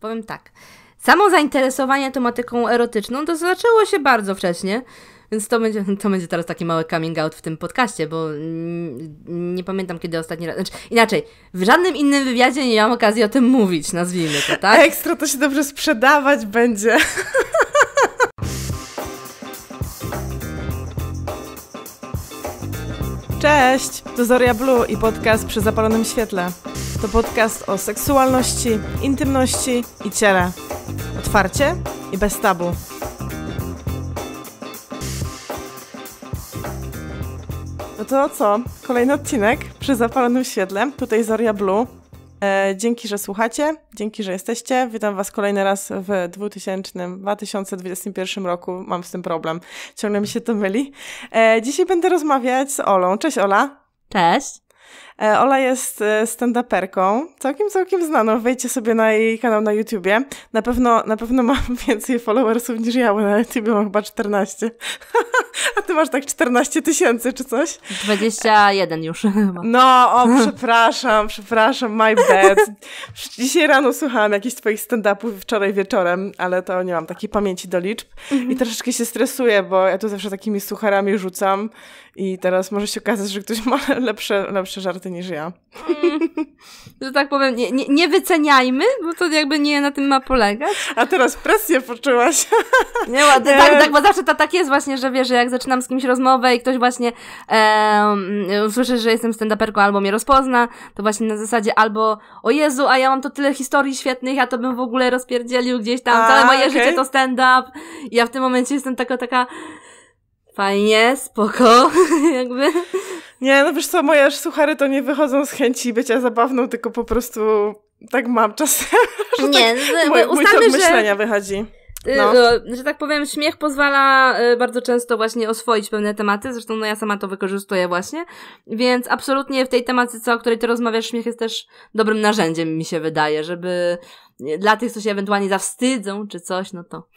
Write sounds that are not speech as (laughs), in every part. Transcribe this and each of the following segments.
Powiem tak. Samo zainteresowanie tematyką erotyczną to zaczęło się bardzo wcześnie, więc to będzie, (laughs) to będzie teraz taki mały coming out w tym podcaście, bo nie pamiętam kiedy ostatni raz. Znaczy, inaczej, w żadnym innym wywiadzie nie miałam okazji o tym mówić, nazwijmy to, tak? Ekstra to się dobrze sprzedawać będzie. (laughs) Cześć, to Zoria Blue i podcast przy zapalonym świetle. To podcast o seksualności, intymności i ciele. Otwarcie i bez tabu. No to co? Kolejny odcinek przy zapalonym świetle. Tutaj Zoria Blue. E, dzięki, że słuchacie, dzięki, że jesteście. Witam Was kolejny raz w 2000, 2021 roku. Mam z tym problem. Ciągle mi się to myli. E, dzisiaj będę rozmawiać z Olą. Cześć Ola. Cześć. E, Ola jest e, stand-uperką, całkiem, całkiem znaną. Wejdźcie sobie na jej kanał na YouTubie. Na pewno, na pewno ma (laughs) więcej followersów niż ja, bo na YouTubie mam chyba 14. (laughs) A ty masz tak 14 tysięcy czy coś? 21 już. (laughs) No, o, przepraszam, przepraszam, my bad. Dzisiaj rano słuchałam jakichś twoich stand-upów wczoraj wieczorem, ale to nie mam takiej pamięci do liczb. Mhm. I troszeczkę się stresuję, bo ja tu zawsze takimi sucharami rzucam i teraz może się okazać, że ktoś ma (laughs) lepsze, lepsze żarty niż ja. Mm, że tak powiem, nie, nie, nie, wyceniajmy, bo to jakby nie na tym ma polegać. A teraz presję poczułaś. (laughs) Nie ładnie. Tak, e, tak, bo zawsze to tak jest właśnie, że wiesz, że jak zaczynam z kimś rozmowę i ktoś właśnie e, usłyszy, że jestem stand-uperką albo mnie rozpozna, to właśnie na zasadzie albo o Jezu, a ja mam to tyle historii świetnych, a to bym w ogóle rozpierdzielił gdzieś tam, a, całe moje okay. życie to stand-up. I ja w tym momencie jestem taka, taka fajnie, spoko, (laughs) jakby. Nie, no wiesz co, moje suchary to nie wychodzą z chęci bycia zabawną, tylko po prostu tak mam czasem, (laughs) że nie, tak że, no, mój, mój ustamy, myślenia że... wychodzi. Y, no. no. Że tak powiem, śmiech pozwala y, bardzo często właśnie oswoić pewne tematy, zresztą no ja sama to wykorzystuję właśnie, więc absolutnie w tej tematyce, o której ty rozmawiasz, śmiech jest też dobrym narzędziem, mi się wydaje, żeby dla tych, co się ewentualnie zawstydzą czy coś, no to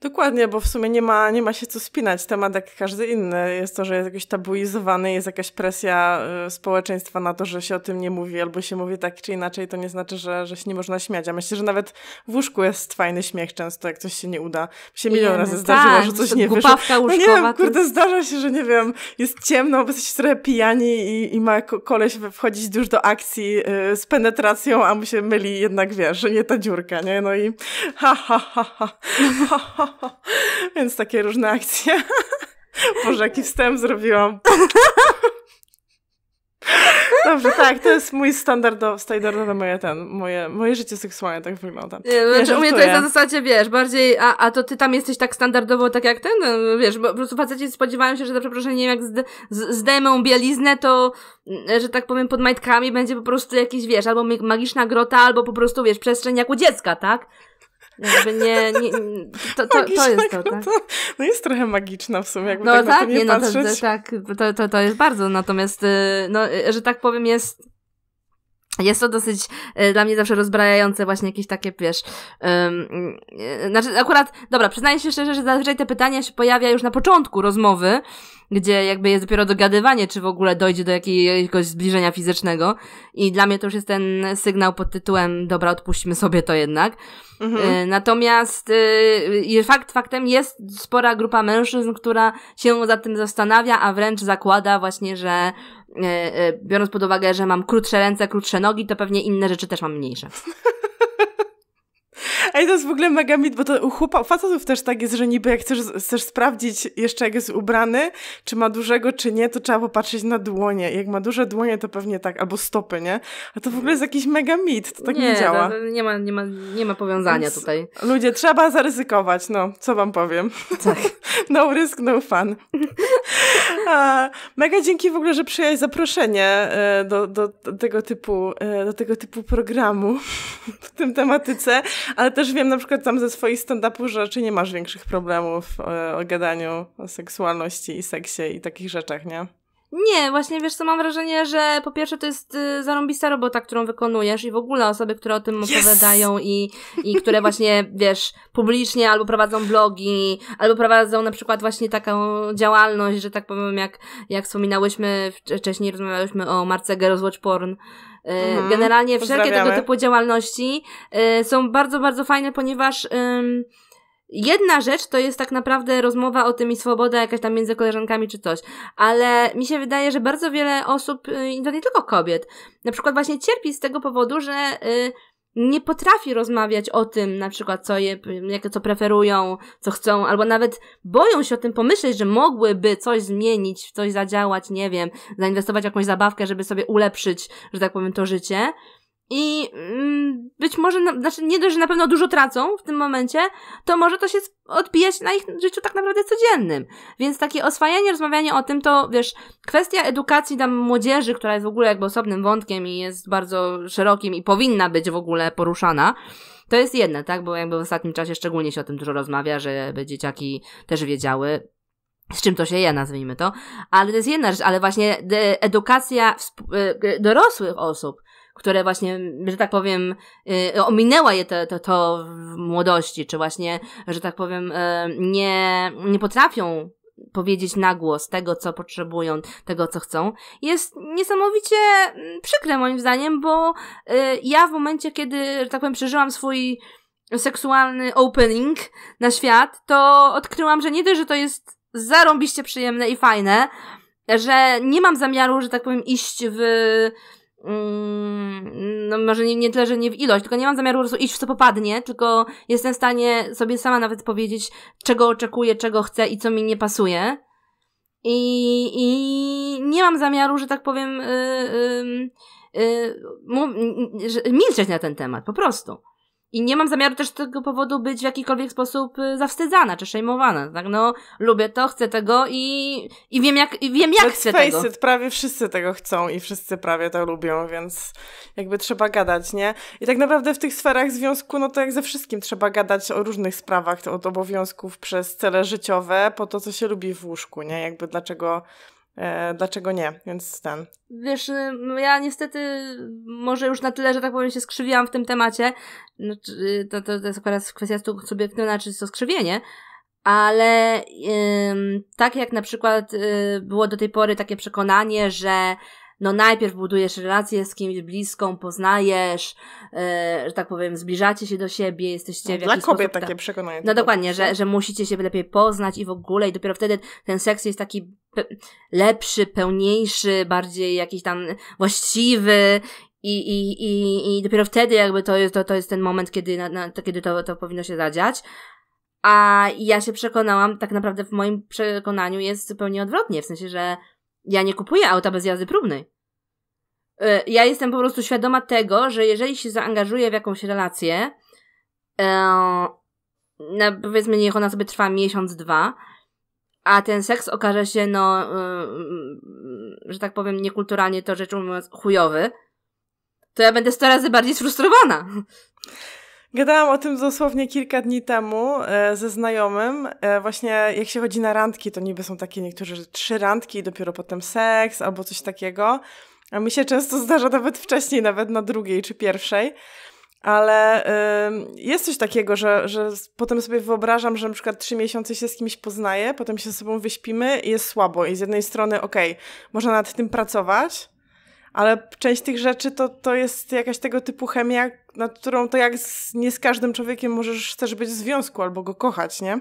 Dokładnie, bo w sumie nie ma, nie ma się co spinać. Temat jak każdy inny. Jest to, że jest jakoś tabuizowany, jest jakaś presja y, społeczeństwa na to, że się o tym nie mówi albo się mówi tak czy inaczej, to nie znaczy, że, że się nie można śmiać. A myślę, że nawet w łóżku jest fajny śmiech często, jak coś się nie uda. Mi się milion razy zdarzyło, tak, że coś nie wyszło. No nie wiem, kurde, jest... zdarza się, że nie wiem, jest ciemno, bo jesteś trochę pijani i, i ma koleś wchodzić już do akcji y, z penetracją, a mu się myli jednak, wiesz, że nie ta dziurka, nie? No i ha, ha, ha, ha. ha, ha (laughs) Więc takie różne akcje. (laughs) Boże, jaki wstęp zrobiłam. (laughs) Dobrze, tak, to jest mój standardowy, standardowe moje, ten, moje, moje życie seksualne tak wygląda. Nie, no, znaczy, u mnie to jest na zasadzie, wiesz, bardziej, a, a to ty tam jesteś tak standardowo, tak jak ten, no, wiesz, bo po prostu faceci spodziewają się, że za przeproszeniem jak zde, z, bieliznę, to, mm, że tak powiem, pod majtkami będzie po prostu jakiś, wiesz, albo magiczna grota, albo po prostu, wiesz, przestrzeń jak u dziecka, tak? Jakby nie, nie, to, to, to jest to, tak? To, no jest trochę magiczna w sumie, jakby no, tak, tak nie, nie patrzeć. No, to, to, tak, to, to, to jest bardzo, natomiast, y, no, y, że tak powiem, jest... Jest to dosyć y, dla mnie zawsze rozbrajające właśnie jakieś takie, wiesz, znaczy akurat, dobra, przyznaję się szczerze, że zazwyczaj te pytania się pojawia już na początku rozmowy, gdzie jakby jest dopiero dogadywanie, czy w ogóle dojdzie do jakiegoś zbliżenia fizycznego. I dla mnie to już jest ten sygnał pod tytułem dobra, odpuśćmy sobie to jednak. Mhm. Y, natomiast y, fakt faktem jest spora grupa mężczyzn, która się za tym zastanawia, a wręcz zakłada właśnie, że y, biorąc pod uwagę, że mam krótsze ręce, krótsze nogi, to pewnie inne rzeczy też mam mniejsze. (laughs) Ej, to jest w ogóle mega mit, bo to u, chłopa, u facetów też tak jest, że niby jak chcesz, chcesz sprawdzić jeszcze jak jest ubrany, czy ma dużego, czy nie, to trzeba popatrzeć na dłonie. Jak ma duże dłonie, to pewnie tak, albo stopy, nie? A to w ogóle jest jakiś mega mit, to tak nie, nie działa. To, nie, ma, nie, ma, nie ma powiązania Więc tutaj. Ludzie, trzeba zaryzykować, no, co wam powiem. Tak. (laughs) no risk, no fun. (laughs) A, mega dzięki w ogóle, że przyjąłeś zaproszenie do, e, do, do, tego typu, e, do tego typu programu (laughs) w tym tematyce. Ale też wiem na przykład tam ze swoich stand-upów, że raczej nie masz większych problemów o, e, o gadaniu o seksualności i seksie i takich rzeczach, nie? Nie, właśnie wiesz co, mam wrażenie, że po pierwsze to jest y, zarąbista robota, którą wykonujesz i w ogóle osoby, które o tym yes! opowiadają i, i które właśnie, (laughs) wiesz, publicznie albo prowadzą blogi, albo prowadzą na przykład właśnie taką działalność, że tak powiem, jak, jak wspominałyśmy, wcześniej rozmawiałyśmy o Marce Girls Watch Porn, y, mhm. Generalnie wszelkie tego typu działalności y, są bardzo, bardzo fajne, ponieważ Jedna rzecz to jest tak naprawdę rozmowa o tym i swoboda jakaś tam między koleżankami czy coś, ale mi się wydaje, że bardzo wiele osób, y, i to nie tylko kobiet, na przykład właśnie cierpi z tego powodu, że y, nie potrafi rozmawiać o tym, na przykład co je, jakie co preferują, co chcą, albo nawet boją się o tym pomyśleć, że mogłyby coś zmienić, w coś zadziałać, nie wiem, zainwestować w jakąś zabawkę, żeby sobie ulepszyć, że tak powiem, to życie. I mm, być może, znaczy nie dość, że na pewno dużo tracą w tym momencie, to może to się odbijać na ich życiu tak naprawdę codziennym. Więc takie oswajanie, rozmawianie o tym, to wiesz, kwestia edukacji dla młodzieży, która jest w ogóle jakby osobnym wątkiem i jest bardzo szerokim i powinna być w ogóle poruszana. To jest jedne, tak? Bo jakby w ostatnim czasie szczególnie się o tym dużo rozmawia, żeby dzieciaki też wiedziały, z czym to się je, nazwijmy to. Ale to jest jedna rzecz, ale właśnie edukacja e, dorosłych osób, które właśnie, że tak powiem, y, ominęła je to, to, to w młodości, czy właśnie, że tak powiem, y, nie, nie potrafią powiedzieć na głos tego, co potrzebują, tego, co chcą, jest niesamowicie mm, przykre moim zdaniem, bo y, ja w momencie, kiedy, że tak powiem, przeżyłam swój seksualny opening na świat, to odkryłam, że nie dość, że to jest zarąbiście przyjemne i fajne, że nie mam zamiaru, że tak powiem, iść w Mm, no może nie, nie tyle, że nie w ilość, tylko nie mam zamiaru po prostu iść w co popadnie, tylko jestem w stanie sobie sama nawet powiedzieć, czego oczekuję, czego chcę i co mi nie pasuje. I, i nie mam zamiaru, że tak powiem, yy, yy, yy, milczeć na ten temat, po prostu. I nie mam zamiaru też z tego powodu być w jakikolwiek sposób y, zawstydzana czy szejmowana, tak? No, lubię to, chcę tego i, i wiem jak, i wiem jak chcę face tego. It, prawie wszyscy tego chcą i wszyscy prawie to lubią, więc jakby trzeba gadać, nie? I tak naprawdę w tych sferach związku, no to jak ze wszystkim trzeba gadać o różnych sprawach, od obowiązków przez cele życiowe, po to, co się lubi w łóżku, nie? Jakby dlaczego E, dlaczego nie? Więc ten. Wiesz, y, ja niestety może już na tyle, że tak powiem, się skrzywiłam w tym temacie. No, y, to, to, to jest akurat kwestia subiektywna, czy to skrzywienie. Ale tak jak na przykład y, było do tej pory takie przekonanie, że no najpierw budujesz relację z kimś bliską, poznajesz, e, że tak powiem, zbliżacie się do siebie, jesteście no, w jakiś Dla kobiet sposób, takie przekonanie. No dokładnie, że, że musicie się lepiej poznać i w ogóle i dopiero wtedy ten seks jest taki pe lepszy, pełniejszy, bardziej jakiś tam właściwy i, i, i, i dopiero wtedy jakby to jest, to, to jest ten moment, kiedy, na, na, to, kiedy to, to powinno się zadziać. A ja się przekonałam, tak naprawdę w moim przekonaniu jest zupełnie odwrotnie, w sensie, że ja nie kupuję auta bez jazdy próbnej. E, ja jestem po prostu świadoma tego, że jeżeli się zaangażuję w jakąś relację, e, na, powiedzmy, niech ona sobie trwa miesiąc, dwa, a ten seks okaże się, no, e, mm, że tak powiem, niekulturalnie to rzecz ujmując, chujowy, to ja będę 100 razy bardziej sfrustrowana. Gadałam o tym dosłownie kilka dni temu e, ze znajomym. E, właśnie jak się chodzi na randki, to niby są takie niektórzy że trzy randki i dopiero potem seks albo coś takiego. A mi się często (laughs) zdarza nawet wcześniej, nawet na drugiej czy pierwszej. Ale jest coś takiego, że, że potem sobie wyobrażam, że na przykład trzy miesiące się z kimś poznaję, potem się ze sobą wyśpimy i jest słabo. I z jednej strony, okej, okay, można nad tym pracować, ale część tych rzeczy to, to jest jakaś tego typu chemia, na którą to jak z, nie z każdym człowiekiem możesz też być w związku albo go kochać, nie?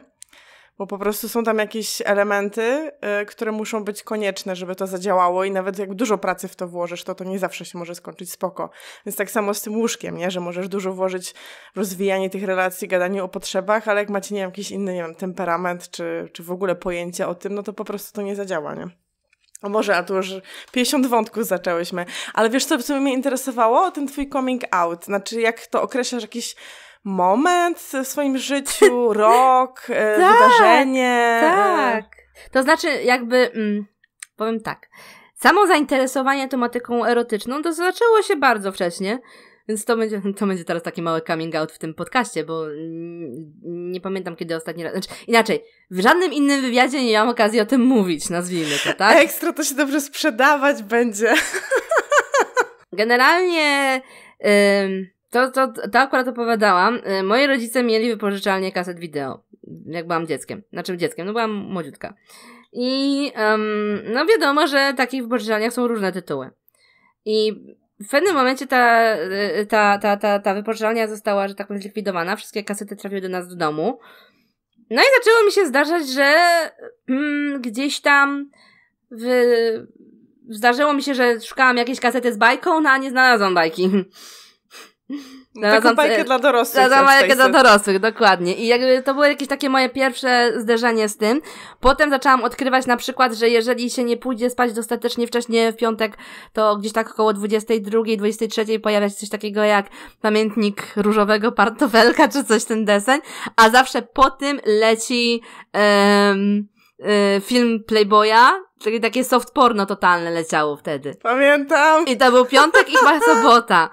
Bo po prostu są tam jakieś elementy, y, które muszą być konieczne, żeby to zadziałało i nawet jak dużo pracy w to włożysz, to to nie zawsze się może skończyć spoko. Więc tak samo z tym łóżkiem, nie? Że możesz dużo włożyć w rozwijanie tych relacji, gadanie o potrzebach, ale jak macie, nie wiem, jakiś inny, nie wiem, temperament czy, czy w ogóle pojęcie o tym, no to po prostu to nie zadziała, nie? O może, a tu już 50 wątków zaczęłyśmy. Ale wiesz, co, co mnie interesowało? Ten twój coming out. Znaczy, jak to określasz jakiś moment w swoim życiu, (laughs) rok, e, tak, wydarzenie? Tak. To znaczy, jakby, mm, powiem tak. Samo zainteresowanie tematyką erotyczną to zaczęło się bardzo wcześnie. Więc to będzie, to będzie teraz taki mały coming out w tym podcaście, bo mm, nie pamiętam kiedy ostatni raz. Znaczy, inaczej, w żadnym innym wywiadzie nie miałam okazji o tym mówić, nazwijmy to, tak? Ekstra to się dobrze sprzedawać będzie. Generalnie. to, to, to akurat opowiadałam. Y, moi rodzice mieli wypożyczalnię kaset wideo, jak byłam dzieckiem. Znaczy dzieckiem, no byłam młodziutka. I um, no wiadomo, że w takich wypożyczalniach są różne tytuły. I w pewnym momencie ta, ta, ta, ta, ta wypożyczalnia została, że tak powiem, zlikwidowana. Wszystkie kasety trafiły do nas do domu. No i zaczęło mi się zdarzać, że mm, gdzieś tam w... zdarzyło mi się, że szukałam jakiejś kasety z bajką, no a nie znalazłam bajki. Znalazłam e, bajkę dla dorosłych. Znalazłam bajkę dla dorosłych, dokładnie. I jakby to było jakieś takie moje pierwsze zderzenie z tym. Potem zaczęłam odkrywać na przykład, że jeżeli się nie pójdzie spać dostatecznie wcześnie w piątek, to gdzieś tak około 22, 23 pojawia się coś takiego jak pamiętnik różowego partofelka, czy coś ten desen, a zawsze po tym leci um, film Playboya, czyli takie soft porno totalne leciało wtedy. Pamiętam. I to był piątek i chyba sobota.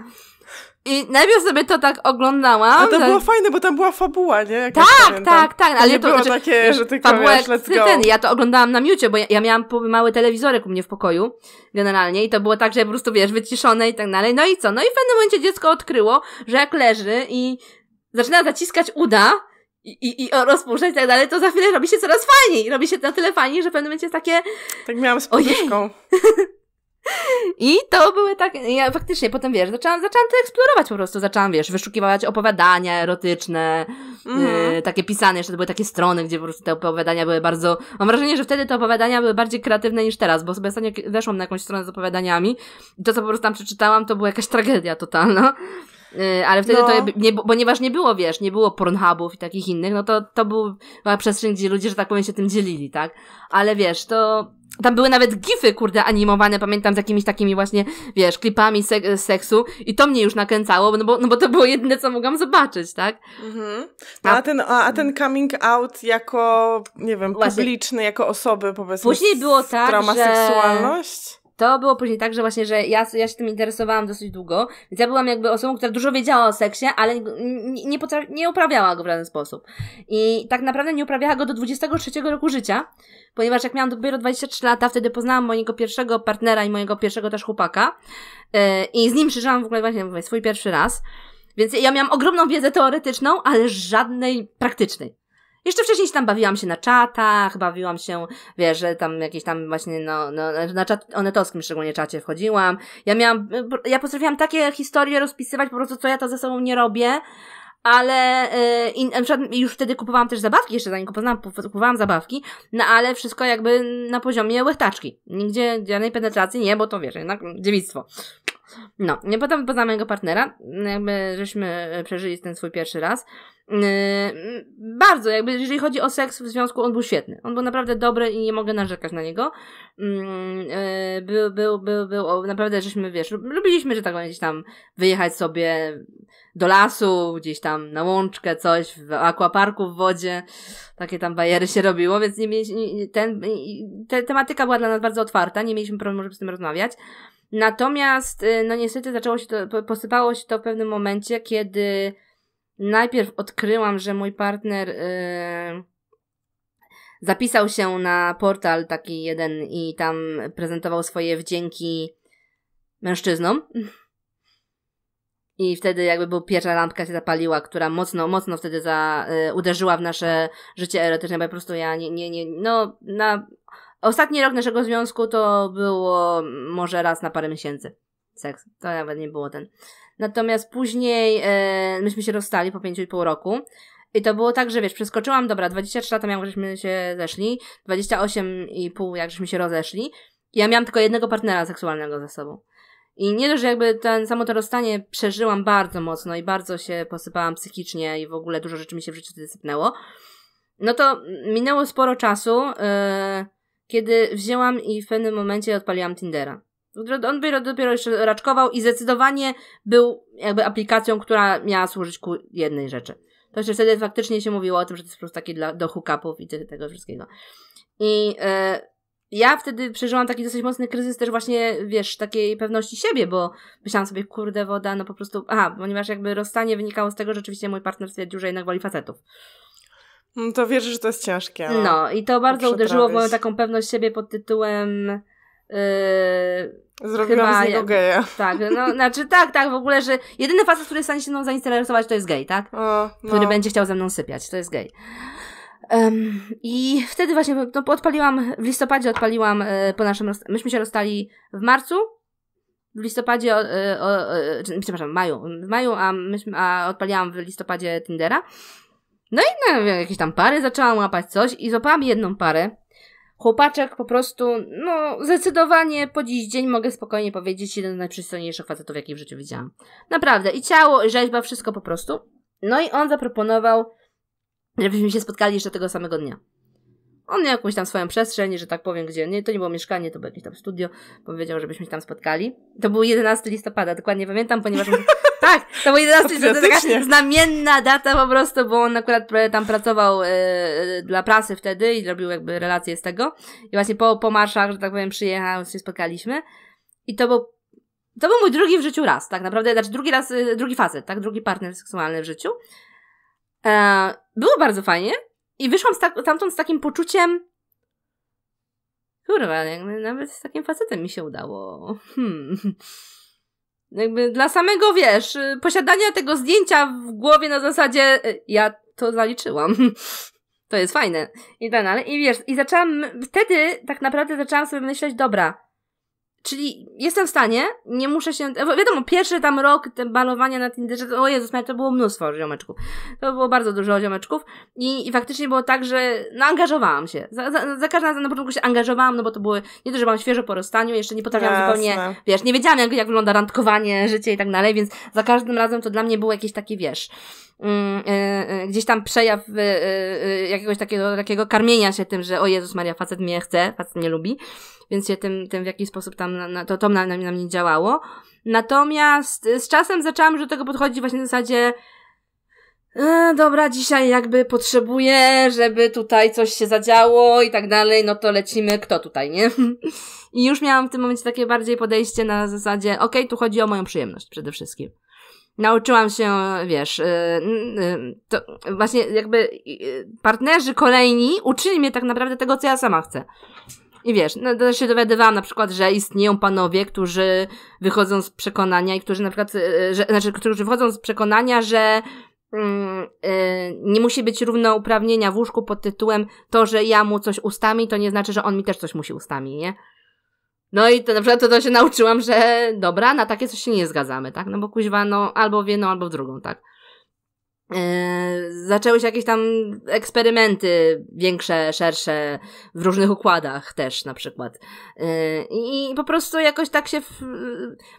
I najpierw sobie to tak oglądałam. A to było fajne, bo tam była fabuła, nie? Jak tak, tak, tak, tak, tak. Ale nie to, było znaczy, takie, mm, że ty fabuła, let's go. Ten, ja to oglądałam na miucie, bo ja, ja miałam mały telewizorek u mnie w pokoju generalnie i to było tak, że po prostu, wiesz, wyciszone i tak dalej. No i co? No i w pewnym momencie dziecko odkryło, że jak leży i zaczyna zaciskać uda, i, i, i rozpuszczać i tak dalej, to za chwilę robi się coraz fajniej. Robi się na tyle fajniej, że w pewnym momencie jest takie... Tak miałam z poduszką. (laughs) I to były tak, ja faktycznie potem, wiesz, zaczęłam, zaczęłam to eksplorować po prostu, zaczęłam, wiesz, wyszukiwać opowiadania erotyczne, mm. y, takie pisane, jeszcze to były takie strony, gdzie po prostu te opowiadania były bardzo, mam wrażenie, że wtedy te opowiadania były bardziej kreatywne niż teraz, bo sobie ostatnio weszłam na jakąś stronę z opowiadaniami i to, co po prostu tam przeczytałam, to była jakaś tragedia totalna. Y, ale wtedy no. to, nie, ponieważ nie było, wiesz, nie było Pornhubów i takich innych, no to to była przestrzeń, gdzie ludzie, że tak powiem, się tym dzielili, tak? Ale wiesz, to tam były nawet gify, kurde, animowane, pamiętam, z jakimiś takimi właśnie, wiesz, klipami sek seksu i to mnie już nakręcało, no bo, no bo to było jedyne, co mogłam zobaczyć, tak? Mhm. A, a, ten, a, a, ten coming out jako, nie wiem, publiczny, właśnie. jako osoby, powiedzmy, Później było tak, która że... seksualność? to było później tak, że właśnie, że ja, ja się tym interesowałam dosyć długo, więc ja byłam jakby osobą, która dużo wiedziała o seksie, ale nie, nie, nie uprawiała go w żaden sposób. I tak naprawdę nie uprawiała go do 23 roku życia, ponieważ jak miałam dopiero 23 lata, wtedy poznałam mojego pierwszego partnera i mojego pierwszego też chłopaka yy, i z nim przeżyłam w ogóle właśnie mówię, swój pierwszy raz. Więc ja miałam ogromną wiedzę teoretyczną, ale żadnej praktycznej. Jeszcze wcześniej się tam bawiłam się na czatach, bawiłam się, wiesz, że tam jakieś tam właśnie, no, no na czat onetowskim szczególnie czacie wchodziłam. Ja miałam, ja potrafiłam takie historie rozpisywać po prostu, co ja to ze sobą nie robię, ale y, i, na przykład już wtedy kupowałam też zabawki, jeszcze zanim poznałam, kupowałam zabawki, no ale wszystko jakby na poziomie łechtaczki. Nigdzie żadnej penetracji nie, bo to wiesz, jednak dziewictwo. No, nie potem poznamy jego partnera, jakby żeśmy e, przeżyli ten swój pierwszy raz. Yy, bardzo, jakby jeżeli chodzi o seks w związku, on był świetny. On był naprawdę dobry i nie mogę narzekać na niego. Yy, był, był, był, był, naprawdę żeśmy, wiesz, lubiliśmy, że tak gdzieś tam wyjechać sobie do lasu, gdzieś tam na łączkę, coś, w akwaparku, w wodzie. Takie tam bajery się robiło, więc nie mieliśmy, ten, te, tematyka była dla nas bardzo otwarta, nie mieliśmy problemu, żeby z tym rozmawiać. Natomiast, y, no niestety zaczęło się to, posypało się to w pewnym momencie, kiedy najpierw odkryłam, że mój partner yy, zapisał się na portal taki jeden i tam prezentował swoje wdzięki mężczyznom. I wtedy jakby był pierwsza lampka się zapaliła, która mocno, mocno wtedy za, y, uderzyła w nasze życie erotyczne, bo po prostu ja nie, nie, nie, no na Ostatni rok naszego związku to było może raz na parę miesięcy. Seks. To nawet nie było ten. Natomiast później e, myśmy się rozstali po pięciu i pół roku. I to było tak, że wiesz, przeskoczyłam, dobra, 23 lata miałam, żeśmy się zeszli, 28,5 jak żeśmy się rozeszli. Ja miałam tylko jednego partnera seksualnego ze sobą. I nie dość, że jakby ten, samo to rozstanie przeżyłam bardzo mocno i bardzo się posypałam psychicznie i w ogóle dużo rzeczy mi się w życiu sypnęło. No to minęło sporo czasu. Yy, kiedy wzięłam i w pewnym momencie odpaliłam Tindera. On dopiero, dopiero jeszcze raczkował i zdecydowanie był jakby aplikacją, która miała służyć ku jednej rzeczy. To jeszcze wtedy faktycznie się mówiło o tym, że to jest po prostu taki dla, do hookupów i tego wszystkiego. I e, ja wtedy przeżyłam taki dosyć mocny kryzys też właśnie, wiesz, takiej pewności siebie, bo myślałam sobie, kurde woda, no po prostu, aha, ponieważ jakby rozstanie wynikało z tego, że rzeczywiście mój partner stwierdził, że jednak woli facetów. No to wiesz, że to jest ciężkie. No, no i to bardzo uderzyło w moją taką pewność siebie pod tytułem. Yy, Zrobiłam chyba, z niego geja. Tak, no, znaczy tak, tak, w ogóle, że jedyny facet, który jest w stanie się mną zainteresować, to jest gej, tak? O, no. Który będzie chciał ze mną sypiać, to jest gej. Um, I wtedy właśnie, no, odpaliłam, w listopadzie odpaliłam y, po naszym, myśmy się rozstali w marcu, w listopadzie, o, e, o, e, przepraszam, w maju, w maju, a, myśmy, a odpaliłam w listopadzie Tindera. No i na jakieś tam pary zaczęłam łapać coś i złapałam jedną parę. Chłopaczek po prostu, no zdecydowanie po dziś dzień mogę spokojnie powiedzieć, jeden z najprzystojniejszych facetów, jakich w życiu widziałam. Naprawdę, i ciało, i rzeźba, wszystko po prostu. No i on zaproponował, żebyśmy się spotkali jeszcze tego samego dnia on miał jakąś tam swoją przestrzeń, że tak powiem, gdzie nie, to nie było mieszkanie, to było jakieś tam studio. Powiedział, żebyśmy się tam spotkali. To był 11 listopada, dokładnie pamiętam, ponieważ. (laughs) tak, to był 11 listopada, taka znamienna data po prostu, bo on akurat tam pracował e, dla prasy wtedy i robił jakby relacje z tego. I właśnie po, po marszach, że tak powiem, przyjechał, się spotkaliśmy. I to był. To był mój drugi w życiu raz, tak naprawdę, znaczy drugi raz, e, drugi facet, tak, drugi partner seksualny w życiu. E, było bardzo fajnie, i wyszłam stamtąd z takim poczuciem kurwa, jakby nawet z takim facetem mi się udało. Hmm. No jakby dla samego, wiesz, posiadania tego zdjęcia w głowie na zasadzie y, ja to zaliczyłam. (laughs) To jest fajne. I tak dalej. I wiesz, i zaczęłam, wtedy tak naprawdę zaczęłam sobie myśleć, dobra, Czyli jestem w stanie, nie muszę się. Wiadomo, pierwszy tam rok te balowania na Tinderze, to, o Jezus, to było mnóstwo ziomeczków. To było bardzo dużo ziomeczków. I, i faktycznie było tak, że no, angażowałam się. Za, za, za każdym razem na początku się angażowałam, no bo to były. Nie to, że byłam świeżo po rozstaniu, jeszcze nie potrafiłam Jasne. zupełnie. Wiesz, nie wiedziałam, jak, jak wygląda randkowanie, życie i tak dalej, więc za każdym razem to dla mnie było jakieś takie, wiesz. Mm, e, e, gdzieś tam przejaw e, jakiegoś takiego, takiego karmienia się tym, że o Jezus Maria, facet mnie chce, facet mnie lubi, więc się tym, tym w jakiś sposób tam, na, to, to na, na mnie działało. Natomiast z czasem zaczęłam do tego podchodzić właśnie w zasadzie e, dobra, dzisiaj jakby potrzebuję, żeby tutaj coś się zadziało i tak dalej, no to lecimy, kto tutaj, nie? (laughs) I już miałam w tym momencie takie bardziej podejście na zasadzie, okej, okay, tu chodzi o moją przyjemność przede wszystkim nauczyłam się, wiesz, y, y, to właśnie jakby y, partnerzy kolejni uczyli mnie tak naprawdę tego, co ja sama chcę. I wiesz, no, też się dowiadywałam na przykład, że istnieją panowie, którzy wychodzą z przekonania i którzy na przykład, że, znaczy, którzy wychodzą z przekonania, że mm, nie musi być równouprawnienia w łóżku pod tytułem to, że ja mu coś ustami, to nie znaczy, że on mi też coś musi ustami, nie? No i to na przykład to, to się nauczyłam, że dobra, na takie coś się nie zgadzamy, tak? No bo kuźwa, no albo w jedną, albo w drugą, tak? E, zaczęły się jakieś tam eksperymenty większe, szersze, w różnych układach też na przykład. E, I po prostu jakoś tak się w... E,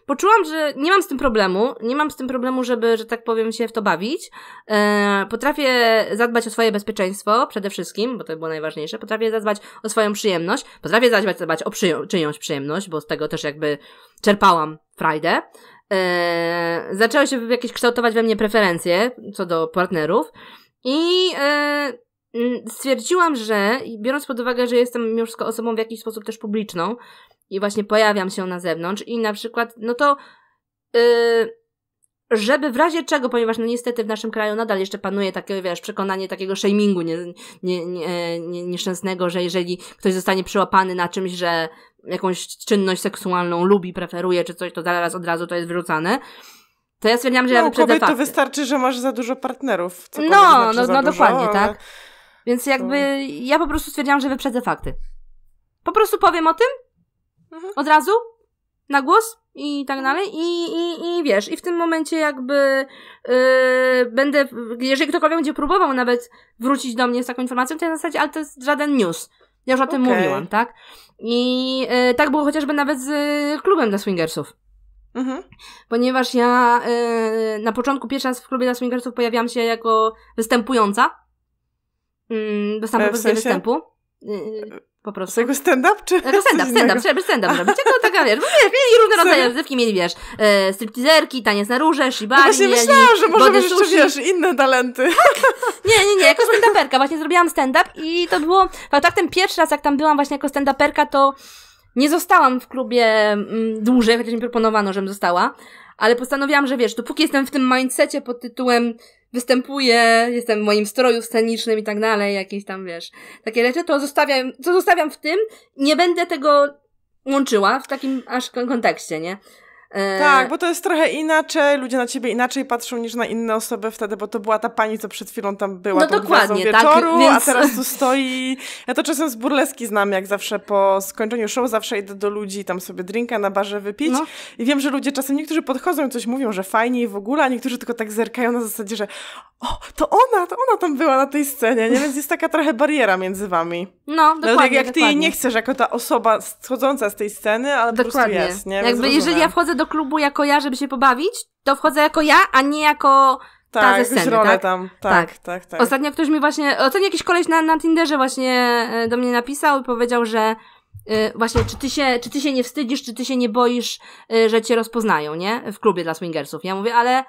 poczułam, że nie mam z tym problemu, nie mam z tym problemu, żeby, że tak powiem, się w to bawić. Potrafię zadbać o swoje bezpieczeństwo przede wszystkim, bo to było najważniejsze. Potrafię zadbać o swoją przyjemność, potrafię zadbać, zadbać o przyją- czyjąś przyjemność, bo z tego też jakby czerpałam frajdę. E, zaczęły się jakieś kształtować we mnie preferencje co do partnerów i e, stwierdziłam, że biorąc pod uwagę, że jestem mimo wszystko osobą w jakiś sposób też publiczną i właśnie pojawiam się na zewnątrz i na przykład, no to... E, żeby w razie czego, ponieważ no niestety w naszym kraju nadal jeszcze panuje takie, wiesz, przekonanie takiego shamingu nie, nie, nie, nie, nieszczęsnego, że jeżeli ktoś zostanie przyłapany na czymś, że jakąś czynność seksualną lubi, preferuje czy coś, to zaraz od razu to jest wyrzucane. To ja stwierdziłam, że no, ja wyprzedzę fakty. to wystarczy, że masz za dużo partnerów. No, no, znaczy no, no dokładnie, tak. Więc jakby ja po prostu stwierdziłam, że wyprzedzę fakty. Po prostu powiem o tym? Mhm. Od razu? Na głos? i tak dalej. I, i, i wiesz, i w tym momencie jakby yy, będę, jeżeli ktokolwiek będzie próbował nawet wrócić do mnie z taką informacją, to ja na zasadzie, ale to jest żaden news. Ja już o tym okay. mówiłam, tak? I yy, tak było chociażby nawet z klubem dla swingersów. Mhm. Ponieważ ja y, na początku pierwszy raz w klubie dla swingersów pojawiałam się jako występująca. Yy, mm, dostałam propozycję w sensie? występu. Yy, po prostu. Jako stand-up czy? Jako stand-up, stand-up, trzeba stand-up robić. Jako taka, wiesz, bo wiesz, mieli różne rodzaje rozrywki, mieli, wiesz, e, striptizerki, taniec na róże, no shibari, no właśnie myślałam, że może jeszcze, sushi. wiesz, inne talenty. Tak. Nie, nie, nie, jako stand-uperka. Właśnie zrobiłam stand-up i to było, tak ten pierwszy raz jak tam byłam właśnie jako stand to nie zostałam w klubie mm, dłużej, chociaż mi proponowano, żebym została, ale postanowiłam, że wiesz, dopóki jestem w tym mindsetie pod tytułem występuję, jestem w moim stroju scenicznym i tak dalej, jakieś tam, wiesz, takie rzeczy, to zostawiam, to zostawiam w tym, nie będę tego łączyła w takim aż kontekście, nie? Tak, bo to jest trochę inaczej, ludzie na ciebie inaczej patrzą niż na inne osoby wtedy, bo to była ta pani, co przed chwilą tam była. No dokładnie, tak, wieczoru, tak, więc... a teraz tu stoi. Ja to czasem z burleski znam, jak zawsze po skończeniu show zawsze idę do ludzi tam sobie drinka na barze wypić no. i wiem, że ludzie czasem niektórzy podchodzą i coś mówią, że fajnie i w ogóle, a niektórzy tylko tak zerkają na zasadzie, że o, to ona, to ona tam była na tej scenie, nie? Więc jest taka trochę bariera między wami. No, dokładnie. Nawet jak, jak ty jej nie chcesz jako ta osoba schodząca z tej sceny, ale dokładnie. po prostu jest, nie? Jakby jeżeli ja wchodzę do do klubu jako ja, żeby się pobawić, to wchodzę jako ja, a nie jako ta tak, ze sceny, tak? tam. Tak, tak, tak, tak. Ostatnio ktoś mi właśnie, ostatnio jakiś koleś na, na Tinderze właśnie e, do mnie napisał i powiedział, że e, właśnie, czy ty, się, czy ty się nie wstydzisz, czy ty się nie boisz, e, że cię rozpoznają, nie? W klubie dla swingersów. Ja mówię, ale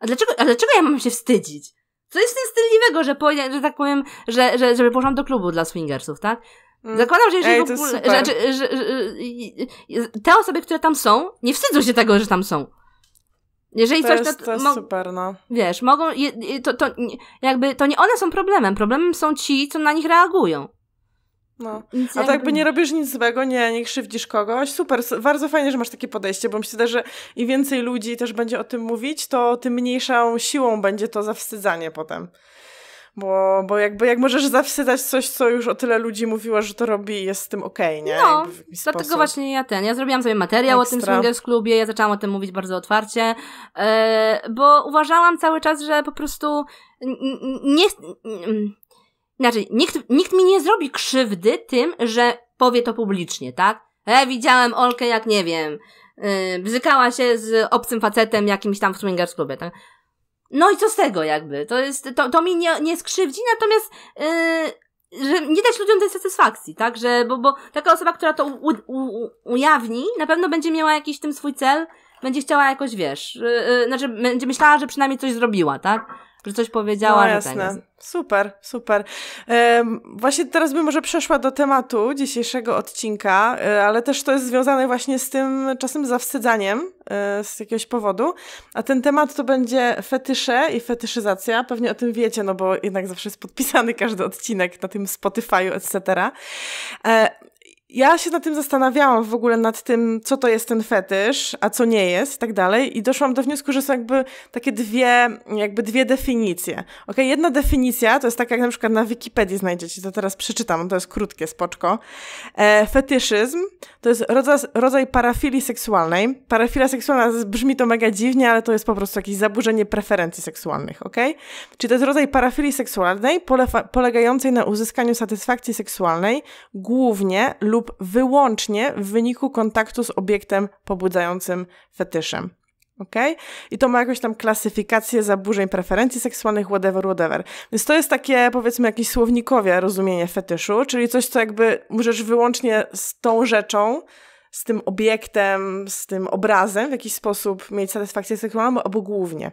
a dlaczego, a dlaczego ja mam się wstydzić? Co jest w tym wstydliwego, że, po, że tak powiem, że, że, żeby poszłam do klubu dla swingersów, tak? Mm. Zakładam, że jeżeli Ej, w ogóle, znaczy, że, że, że, te osoby, które tam są, nie wstydzą się tego, że tam są. Jeżeli to coś, jest, to, to jest super, no. Wiesz, mogą, to, to, jakby, to nie one są problemem, problemem są ci, co na nich reagują. No. a to jakby nie robisz nic złego, nie, nie krzywdzisz kogoś. Super, bardzo fajnie, że masz takie podejście, bo myślę, że im więcej ludzi też będzie o tym mówić, to tym mniejszą siłą będzie to zawstydzanie potem. Bo, bo jakby jak możesz zawsydać coś, co już o tyle ludzi mówiło, że to robi jest z tym okej, okay, nie? No, dlatego sposób. właśnie ja ten, ja zrobiłam sobie materiał Ekstra. o tym Swingers Clubie, ja zaczęłam o tym mówić bardzo otwarcie, yy, bo uważałam cały czas, że po prostu nie... Znaczy, nikt, nikt mi nie zrobi krzywdy tym, że powie to publicznie, tak? E, widziałem Olkę jak, nie wiem, yy, bzykała się z obcym facetem jakimś tam w Swingers Clubie, tak? No i co z tego jakby? To jest, to, to mi nie, nie skrzywdzi, natomiast yy, że nie dać ludziom tej satysfakcji, tak? Że, bo, bo taka osoba, która to u, u, ujawni, na pewno będzie miała jakiś w tym swój cel, będzie chciała jakoś, wiesz, yy, yy znaczy będzie myślała, że przynajmniej coś zrobiła, tak? że coś powiedziała. No jasne, super, super. właśnie teraz bym może przeszła do tematu dzisiejszego odcinka, e, ale też to jest związane właśnie z tym czasem zawstydzaniem e, z jakiegoś powodu, a ten temat to będzie fetysze i fetyszyzacja, pewnie o tym wiecie, no bo jednak zawsze jest podpisany (laughs) każdy odcinek na tym Spotify'u, etc. Ja się na tym zastanawiałam w ogóle nad tym, co to jest ten fetysz, a co nie jest i tak dalej i doszłam do wniosku, że są jakby takie dwie, jakby dwie definicje. Ok, jedna definicja to jest tak jak na przykład na Wikipedii znajdziecie, to teraz przeczytam, to jest krótkie, spoczko. E, fetyszyzm to jest rodzaj, rodzaj parafilii seksualnej. Parafila seksualna brzmi to mega dziwnie, ale to jest po prostu jakieś zaburzenie preferencji seksualnych, ok? Czyli to jest rodzaj parafilii seksualnej polegającej na uzyskaniu satysfakcji seksualnej głównie lub lub wyłącznie w wyniku kontaktu z obiektem pobudzającym fetyszem. ok? I to ma jakąś tam klasyfikację zaburzeń preferencji seksualnych, whatever, whatever. Więc to jest takie, powiedzmy, jakieś słownikowe rozumienie fetyszu, czyli coś, co jakby możesz wyłącznie z tą rzeczą, z tym obiektem, z tym obrazem w jakiś sposób mieć satysfakcję seksualną, albo głównie.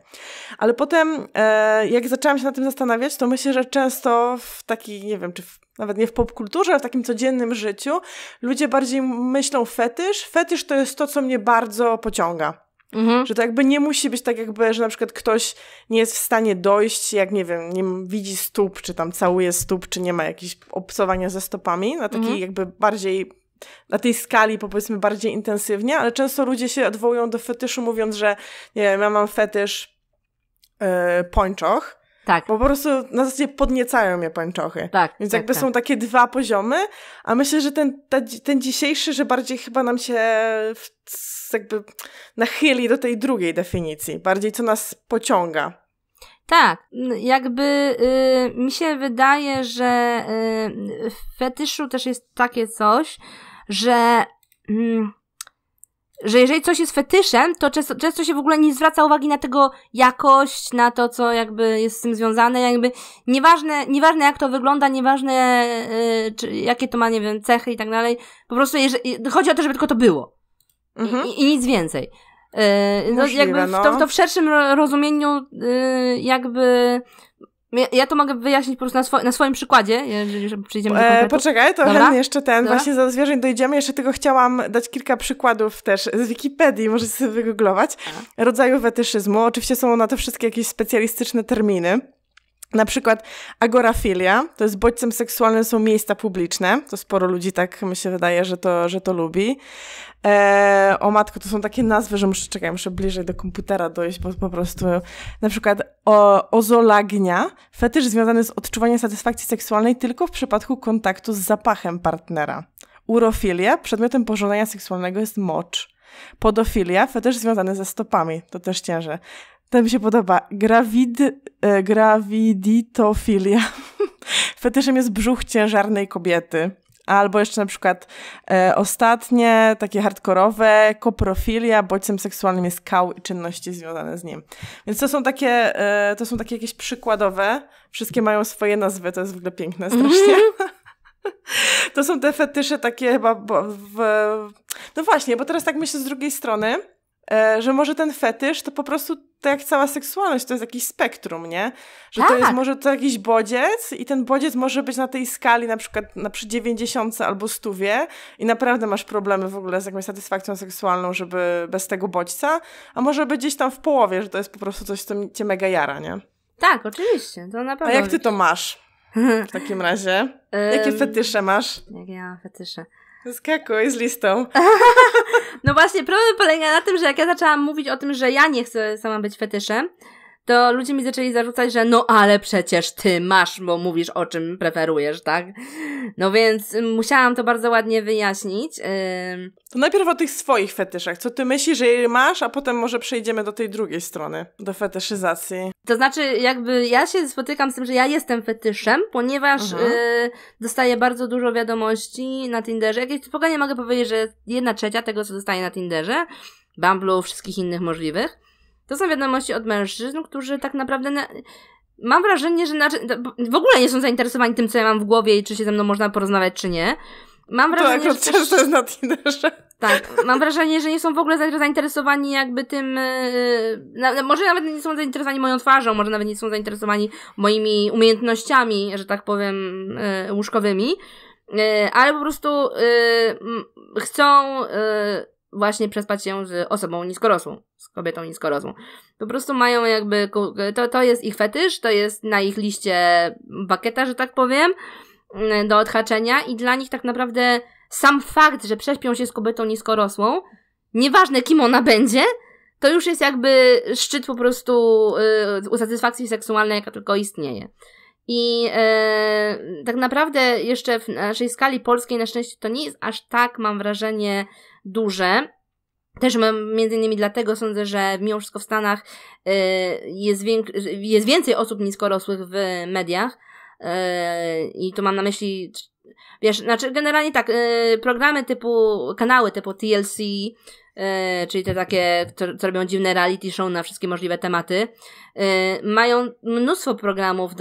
Ale potem, e, jak zaczęłam się na tym zastanawiać, to myślę, że często w taki, nie wiem, czy w nawet nie w popkulturze, ale w takim codziennym życiu, ludzie bardziej myślą fetysz. Fetysz to jest to, co mnie bardzo pociąga. Mhm. Że to jakby nie musi być tak jakby, że na przykład ktoś nie jest w stanie dojść, jak nie wiem, nie widzi stóp, czy tam całuje stóp, czy nie ma jakiegoś obsowania ze stopami, na takiej mhm. jakby bardziej na tej skali, powiedzmy, bardziej intensywnie, ale często ludzie się odwołują do fetyszu, mówiąc, że nie wiem, ja mam fetysz yy, pończoch, tak. Bo po prostu na zasadzie podniecają mnie pańczochy. Tak. Więc tak, jakby tak. są takie dwa poziomy, a myślę, że ten, ta, ten dzisiejszy, że bardziej chyba nam się w, jakby nachyli do tej drugiej definicji, bardziej co nas pociąga. Tak, jakby y, mi się wydaje, że y, w fetyszu też jest takie coś, że. Y, że jeżeli coś jest fetyszem, to często, często się w ogóle nie zwraca uwagi na tego jakość, na to, co jakby jest z tym związane, jakby nieważne, nieważne jak to wygląda, nieważne yy, czy, jakie to ma, nie wiem, cechy i tak dalej, po prostu jeżeli, chodzi o to, żeby tylko to było. Mhm. I, I, nic więcej. Yy, no, jakby w, to, no. to w szerszym rozumieniu yy, jakby ja, to mogę wyjaśnić po prostu na, swo na swoim przykładzie, jeżeli przyjdziemy do E, poczekaj, to Dobra? jeszcze ten, Dobra? właśnie za zwierzeń dojdziemy. Jeszcze tylko chciałam dać kilka przykładów też z Wikipedii, możecie sobie wygooglować, rodzajów tak. rodzaju fetyszyzmu. Oczywiście są na to wszystkie jakieś specjalistyczne terminy. Na przykład agorafilia, to jest bodźcem seksualnym są miejsca publiczne, to sporo ludzi tak mi się wydaje, że to, że to lubi. E, o matko, to są takie nazwy, że muszę, czekać, muszę bliżej do komputera dojść, bo po prostu na przykład o, ozolagnia, fetysz związany z odczuwaniem satysfakcji seksualnej tylko w przypadku kontaktu z zapachem partnera. Urofilia, przedmiotem pożądania seksualnego jest mocz. Podofilia, fetysz związany ze stopami, to też ciężar. To mi się podoba. Gravid, e, graviditofilia. (laughs) Fetyszem jest brzuch ciężarnej kobiety. Albo jeszcze na przykład e, ostatnie, takie hardkorowe, koprofilia, bodźcem seksualnym jest kał i czynności związane z nim. Więc to są takie, e, to są takie jakieś przykładowe. Wszystkie mają swoje nazwy, to jest w ogóle piękne mhm. strasznie. Mm-hmm. (laughs) To są te fetysze takie chyba, w... no właśnie, bo teraz tak myślę z drugiej strony, E, że może ten fetysz to po prostu tak jak cała seksualność, to jest jakiś spektrum, nie? Że tak. to jest tak. może to jakiś bodziec i ten bodziec może być na tej skali na przykład na przy 90 albo 100 i naprawdę masz problemy w ogóle z jakąś satysfakcją seksualną, żeby bez tego bodźca, a może być gdzieś tam w połowie, że to jest po prostu coś, co cię mega jara, nie? Tak, oczywiście, to na pewno. A jak ty to masz? W (laughs) takim razie. Jakie fetysze masz? Jak ja mam fetysze? Skakuj z listą. (laughs) No właśnie, problem polega na tym, że jak ja zaczęłam mówić o tym, że ja nie chcę sama być fetyszem, to ludzie mi zaczęli zarzucać, że no ale przecież ty masz, bo mówisz o czym preferujesz, tak? No więc y, musiałam to bardzo ładnie wyjaśnić. To najpierw o tych swoich fetyszach. Co ty myślisz, że je masz, a potem może przejdziemy do tej drugiej strony, do fetyszyzacji. To znaczy, jakby ja się spotykam z tym, że ja jestem fetyszem, ponieważ mhm. y, dostaję bardzo dużo wiadomości na Tinderze. Jakieś spokojnie mogę powiedzieć, że jedna trzecia tego, co dostaję na Tinderze, Bumble'u, wszystkich innych możliwych to są wiadomości od mężczyzn, którzy tak naprawdę. Na... Mam wrażenie, że na... Znaczy, w ogóle nie są zainteresowani tym, co ja mam w głowie i czy się ze mną można porozmawiać, czy nie. Mam wrażenie, to że też... jest na Tak, mam wrażenie, że nie są w ogóle zainteresowani jakby tym, e, na, może nawet nie są zainteresowani moją twarzą, może nawet nie są zainteresowani moimi umiejętnościami, że tak powiem, e, łóżkowymi, e, ale po prostu chcą właśnie przespać się z osobą niskorosłą, z kobietą niskorosłą. Po prostu mają jakby, to, to jest ich fetysz, to jest na ich liście bakieta, że tak powiem, mm, do odhaczenia i dla nich tak naprawdę sam fakt, że prześpią się z kobietą niskorosłą, nieważne kim ona będzie, to już jest jakby szczyt po prostu yy, usatysfakcji seksualnej, jaka tylko istnieje. I e, tak naprawdę jeszcze w naszej skali polskiej na szczęście to nie jest aż tak, mam wrażenie, duże. Też między innymi dlatego sądzę, że mimo wszystko w Stanach y, jest, wiek, jest więcej osób niskorosłych w mediach y, i tu mam na myśli wiesz, znaczy generalnie tak, y, programy typu, kanały typu TLC, czyli te takie, co robią dziwne reality show na wszystkie możliwe tematy, mają mnóstwo programów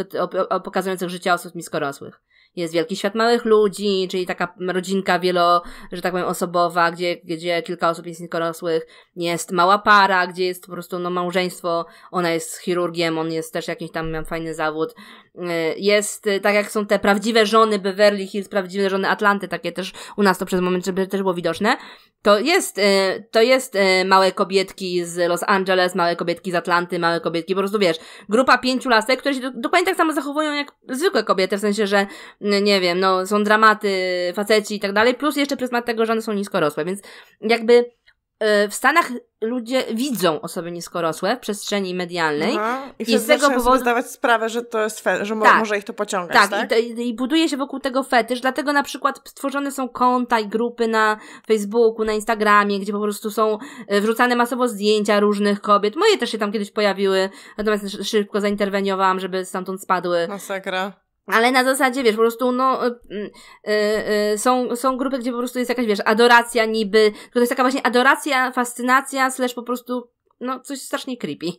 pokazujących życie osób niskorosłych jest Wielki Świat Małych Ludzi, czyli taka rodzinka wielo, że tak powiem, osobowa, gdzie, gdzie kilka osób jest nikorosłych, jest Mała Para, gdzie jest po prostu no, małżeństwo, ona jest chirurgiem, on jest też jakiś tam, miał fajny zawód. Y, jest, y, tak jak są te prawdziwe żony Beverly Hills, prawdziwe żony Atlanty, takie też u nas to przez moment, żeby też było widoczne, to jest, y, to jest małe kobietki z Los Angeles, małe kobietki z Atlanty, małe kobietki, po prostu wiesz, grupa pięciu lasek, które się dokładnie tak samo zachowują jak zwykłe kobiety, w sensie, że nie wiem, no są dramaty, faceci i tak dalej, plus jeszcze pryzmat tego, że one są niskorosłe, więc jakby e, w Stanach ludzie widzą osoby niskorosłe w przestrzeni medialnej Aha. i, i z tego powodu zdawać sprawę, że to jest fe... że tak. może ich to pociągać, tak? tak? I, I, buduje się wokół tego fetysz, dlatego na przykład stworzone są konta i grupy na Facebooku, na Instagramie, gdzie po prostu są e, wrzucane masowo zdjęcia różnych kobiet. Moje też się tam kiedyś pojawiły, natomiast szybko zainterweniowałam, żeby stamtąd spadły. Masakra. Ale na zasadzie, wiesz, po prostu, no, yy, yy, są, są grupy, gdzie po prostu jest jakaś, wiesz, adoracja niby, to jest taka właśnie adoracja, fascynacja, slash po prostu, no, coś strasznie creepy. Yy,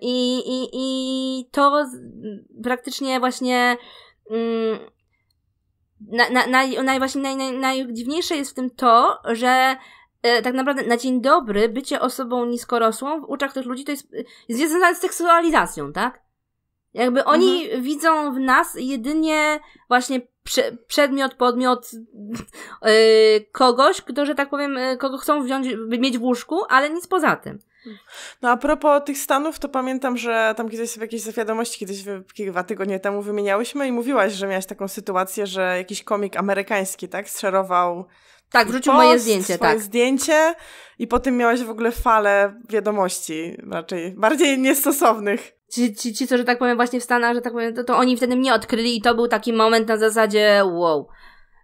I, i, i to praktycznie właśnie, mm, na, na, na, naj, właśnie naj, naj, najdziwniejsze jest w tym to, że y, tak naprawdę na dzień dobry bycie osobą niskorosłą w oczach tych ludzi to jest, y, jest związane z seksualizacją, tak? Jakby oni mhm. widzą w nas jedynie właśnie prze, przedmiot, podmiot yy, (laughs) kogoś, kto, że tak powiem, y, kogo chcą wziąć, mieć w łóżku, ale nic poza tym. No a propos tych stanów, to pamiętam, że tam kiedyś w jakiejś zawiadomości, kiedyś dwa tygodnie temu wymieniałyśmy i mówiłaś, że miałaś taką sytuację, że jakiś komik amerykański, tak, szerował tak, wrzucił moje zdjęcie, tak. zdjęcie i potem miałaś w ogóle falę wiadomości, raczej bardziej niestosownych. Ci, ci, ci co, że tak powiem, właśnie w Stanach, że tak powiem, to, to oni wtedy mnie odkryli i to był taki moment na zasadzie wow.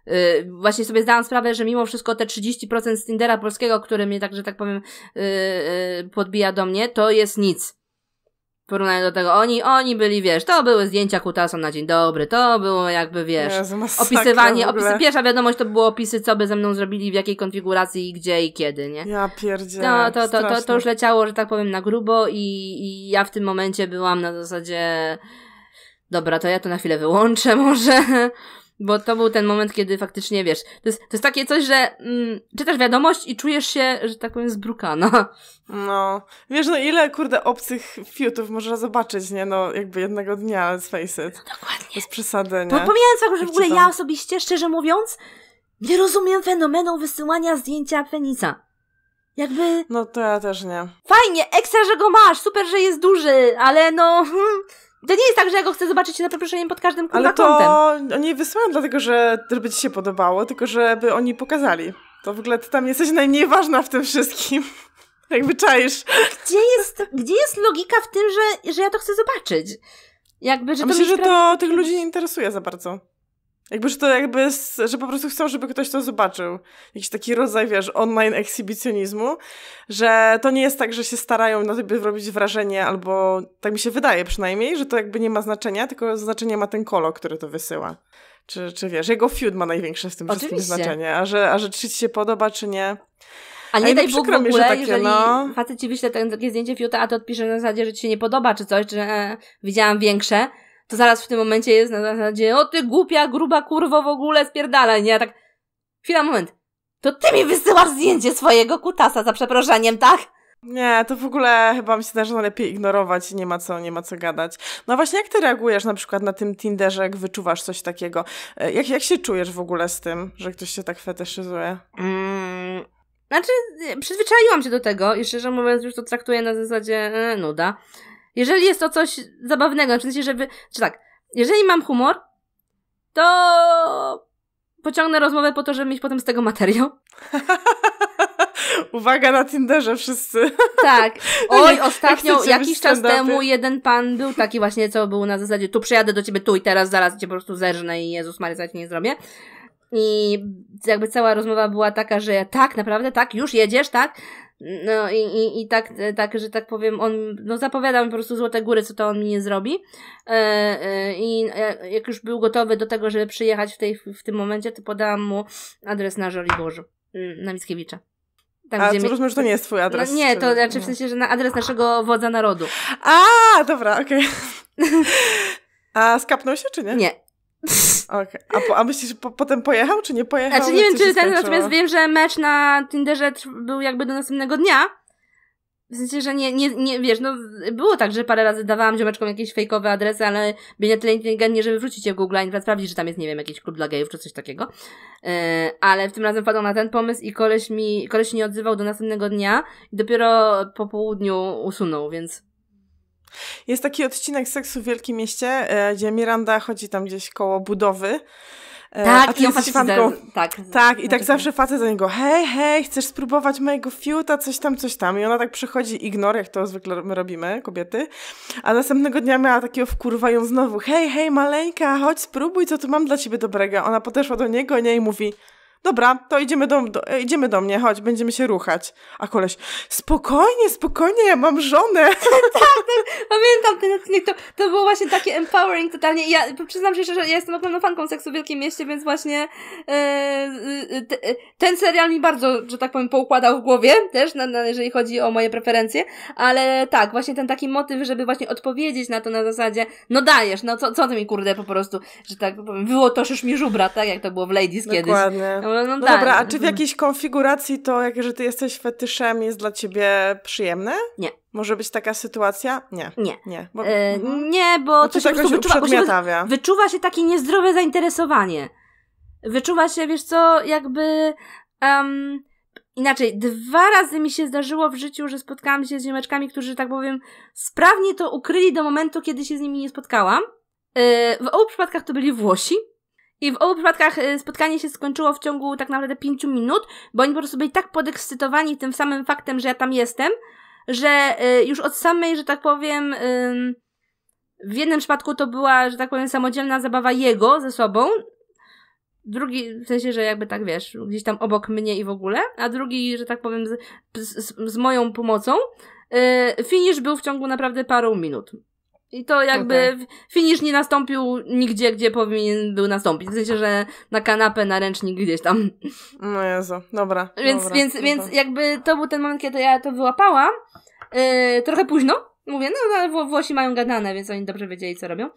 Yy, właśnie sobie zdałam sprawę, że mimo wszystko te 30% z Tindera polskiego, który mnie tak, że tak powiem, yy, yy, podbija do mnie, to jest nic. W porównaniu do tego, oni, oni byli, wiesz, to były zdjęcia kutasa na dzień dobry, to było jakby, wiesz, Jezu, opisywanie, opisy, pierwsza wiadomość to były opisy, co by ze mną zrobili, w jakiej konfiguracji, gdzie i kiedy, nie? Ja pierdzielę, No, to, to, to, to, już leciało, że tak powiem, na grubo i, i ja w tym momencie byłam na zasadzie, dobra, to ja to na chwilę wyłączę może, (laughs) Bo to był ten moment, kiedy faktycznie wiesz. To jest, to jest takie coś, że mm, czytasz wiadomość i czujesz się, że tak powiem, zbrukana. No, wiesz, no ile kurde obcych fiutów można zobaczyć, nie? No, jakby jednego dnia, z face it. No, dokładnie. Bez przesady, nie? No, pomijając fakt, że w ogóle ja osobiście, szczerze mówiąc, nie rozumiem fenomenu wysyłania zdjęcia Fenica. Jakby. No to ja też nie. Fajnie, ekstra, że go masz, super, że jest duży, ale no. Hmm, to nie jest tak, że ja go chcę zobaczyć na zaproszeniem pod każdym kątem. Ale to kątem. oni wysyłają dlatego, że żeby ci się podobało, tylko żeby oni pokazali. To w ogóle ty tam jesteś najmniej ważna w tym wszystkim. (laughs) Jakby czaisz. Gdzie jest, gdzie jest logika w tym, że, że ja to chcę zobaczyć? Jakby, że A to myślę, że to tych ludzi nie interesuje za bardzo. Jakby, że to jakby, że po prostu chcą, żeby ktoś to zobaczył. Jakiś taki rodzaj, wiesz, online ekshibicjonizmu, że to nie jest tak, że się starają na tobie robić wrażenie, albo tak mi się wydaje przynajmniej, że to jakby nie ma znaczenia, tylko znaczenie ma ten kolo, który to wysyła. Czy, czy wiesz, jego fiut ma największe w tym Oczywiście. wszystkim znaczenie, a że, a że czy ci się podoba, czy nie. A nie, a tak daj Bóg w ogóle, takie, jeżeli no... facet ci wyśle takie zdjęcie fiuta, a to odpisze na zasadzie, że ci się nie podoba, czy coś, że widziałam większe, to zaraz w tym momencie jest na zasadzie, o ty głupia, gruba kurwo w ogóle, spierdalaj, nie? A tak, chwila, moment. To ty mi wysyłasz zdjęcie swojego kutasa za przeproszeniem, tak? Nie, to w ogóle chyba mi się też lepiej ignorować, nie ma co, nie ma co gadać. No właśnie, jak ty reagujesz na przykład na tym Tinderze, jak wyczuwasz coś takiego? E, jak, jak się czujesz w ogóle z tym, że ktoś się tak fetyszyzuje? Mm, znaczy, e, przyzwyczaiłam się do tego i szczerze mówiąc już to traktuję na zasadzie e, nuda. Jeżeli jest to coś zabawnego, w sensie, znaczy, żeby, czy tak, jeżeli mam humor, to pociągnę rozmowę po to, żeby mieć potem z tego materiał. (laughs) Uwaga na Tinderze wszyscy. Tak. (laughs) No Oj, ostatnio, jakiś czas temu jeden pan był taki właśnie, co był na zasadzie tu przyjadę do ciebie tu i teraz, zaraz cię po prostu zerżnę i Jezus Maria, ja nie zrobię. I jakby cała rozmowa była taka, że tak, naprawdę, tak, już jedziesz, tak? No i, i, i tak, e, tak, że tak powiem, on no, zapowiadał mi po prostu złote góry, co to on mi nie zrobi. E, e, I jak już był gotowy do tego, żeby przyjechać w, tej, w tym momencie, to podałam mu adres na Żoliborzu, mm, na Mickiewicza. Tam, A, gdzie to mi... rozumiem, że to nie jest twój no adres. No, nie, to znaczy w no. sensie, że na adres naszego wodza narodu. A, dobra, okej. Okay. (laughs) A skapnął się, czy nie? Nie. Okay. A, po, a myślisz, że po, potem pojechał, czy nie pojechał? Znaczy nie wiem, czy ten, natomiast wiem, że mecz na Tinderze był jakby do następnego dnia. W sensie, że nie, nie, nie, wiesz, no było tak, że parę razy dawałam ziomeczkom jakieś fejkowe adresy, ale byli na tyle inteligentni, żeby wrzucić je w Google i sprawdzić, że tam jest, nie wiem, jakiś klub dla gejów czy coś takiego. Yy, ale w tym razem padł na ten pomysł i koleś mi, koleś nie odzywał do następnego dnia i dopiero po południu usunął, więc... Jest taki odcinek seksu w Wielkim Mieście, e, gdzie Miranda chodzi tam gdzieś koło budowy. E, tak, a ty i jesteś fanką. Za, tak, tak, i tak zawsze facet do niego, hej, hej, chcesz spróbować mojego fiuta, coś tam, coś tam. I ona tak przychodzi, ignor, jak to zwykle my robimy, kobiety. A następnego dnia miała takiego ją znowu, hej, hej, maleńka, chodź spróbuj, co tu mam dla ciebie dobrego. Ona podeszła do niego nie, i mówi, dobra, to idziemy do, do, e, idziemy do mnie, chodź, będziemy się ruchać. A koleś, spokojnie, spokojnie, ja mam żonę. (laughs) Tak, tak, pamiętam ten odcinek, to, to było właśnie takie empowering totalnie. Ja przyznam się szczerze, ja jestem ogromną fanką Seksu w Wielkim Mieście, więc właśnie yy, ten serial mi bardzo, że tak powiem, poukładał w głowie też, na, na, jeżeli chodzi o moje preferencje, ale tak, właśnie ten taki motyw, żeby właśnie odpowiedzieć na to na zasadzie, no dajesz, no co, co ty mi kurde po prostu, że tak powiem, wyłotoszysz mi żubra, tak jak to było w Ladies Dokładnie. kiedyś. No, no, no tak. dobra, a czy w mhm. jakiejś konfiguracji to, jak, że ty jesteś fetyszem, jest dla ciebie przyjemne? Nie. Może być taka sytuacja? Nie. Nie. Nie, bo, e, mhm. nie, bo no to się jakoś wyczuwa, przedmiotawia. wyczuwa się takie niezdrowe zainteresowanie. Wyczuwa się, wiesz co, jakby... Um, inaczej, dwa razy mi się zdarzyło w życiu, że spotkałam się z ziomeczkami, którzy, tak powiem, sprawnie to ukryli do momentu, kiedy się z nimi nie spotkałam. E, w obu przypadkach to byli Włosi. I w obu przypadkach y, spotkanie się skończyło w ciągu tak naprawdę pięciu minut, bo oni po prostu byli tak podekscytowani tym samym faktem, że ja tam jestem, że y, już od samej, że tak powiem, w jednym przypadku to była, że tak powiem, samodzielna zabawa jego ze sobą, drugi, w sensie, że jakby tak wiesz, gdzieś tam obok mnie i w ogóle, a drugi, że tak powiem, z, z, z moją pomocą. Y, finisz był w ciągu naprawdę paru minut. I to jakby okay. finisz nie nastąpił nigdzie, gdzie powinien był nastąpić. W sensie, że na kanapę, na ręcznik gdzieś tam. No Jezu, dobra. Więc, dobra, więc, dobra. więc jakby to był ten moment, kiedy ja to wyłapałam. Yy, trochę późno, Mówię, no ale no, Włosi mają gadane, więc oni dobrze wiedzieli, co robią.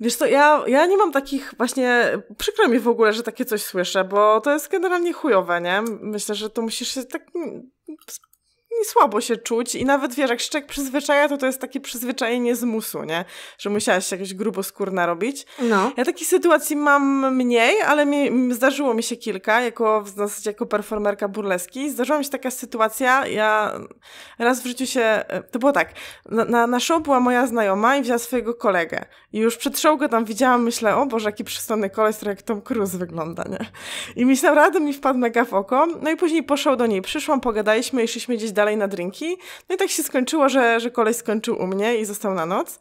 Wiesz co, ja, ja nie mam takich właśnie, przykro mi w ogóle, że takie coś słyszę, bo to jest generalnie chujowe, nie? Myślę, że to musisz się tak słabo się czuć i nawet wiesz, jak szczek przyzwyczaja, to to jest takie przyzwyczajenie z musu, nie? Że musiałaś się jakoś grubo skórna robić. No. Ja takich sytuacji mam mniej, ale mi, zdarzyło mi się kilka, jako w zasadzie jako performerka burleski. Zdarzyła mi się taka sytuacja, ja raz w życiu się, e, to było tak, na, na, show była moja znajoma i wzięła swojego kolegę. I już przed show go tam widziałam, myślę, o Boże, jaki przystojny koleś, trochę jak Tom Cruise wygląda, nie? I mi naprawdę mi wpadł mega w oko. No i później po do niej przyszłam, pogadaliśmy i szliśmy gdzieś dalej dalej na drinki. No i tak się skończyło, że, że kolej skończył u mnie i został na noc.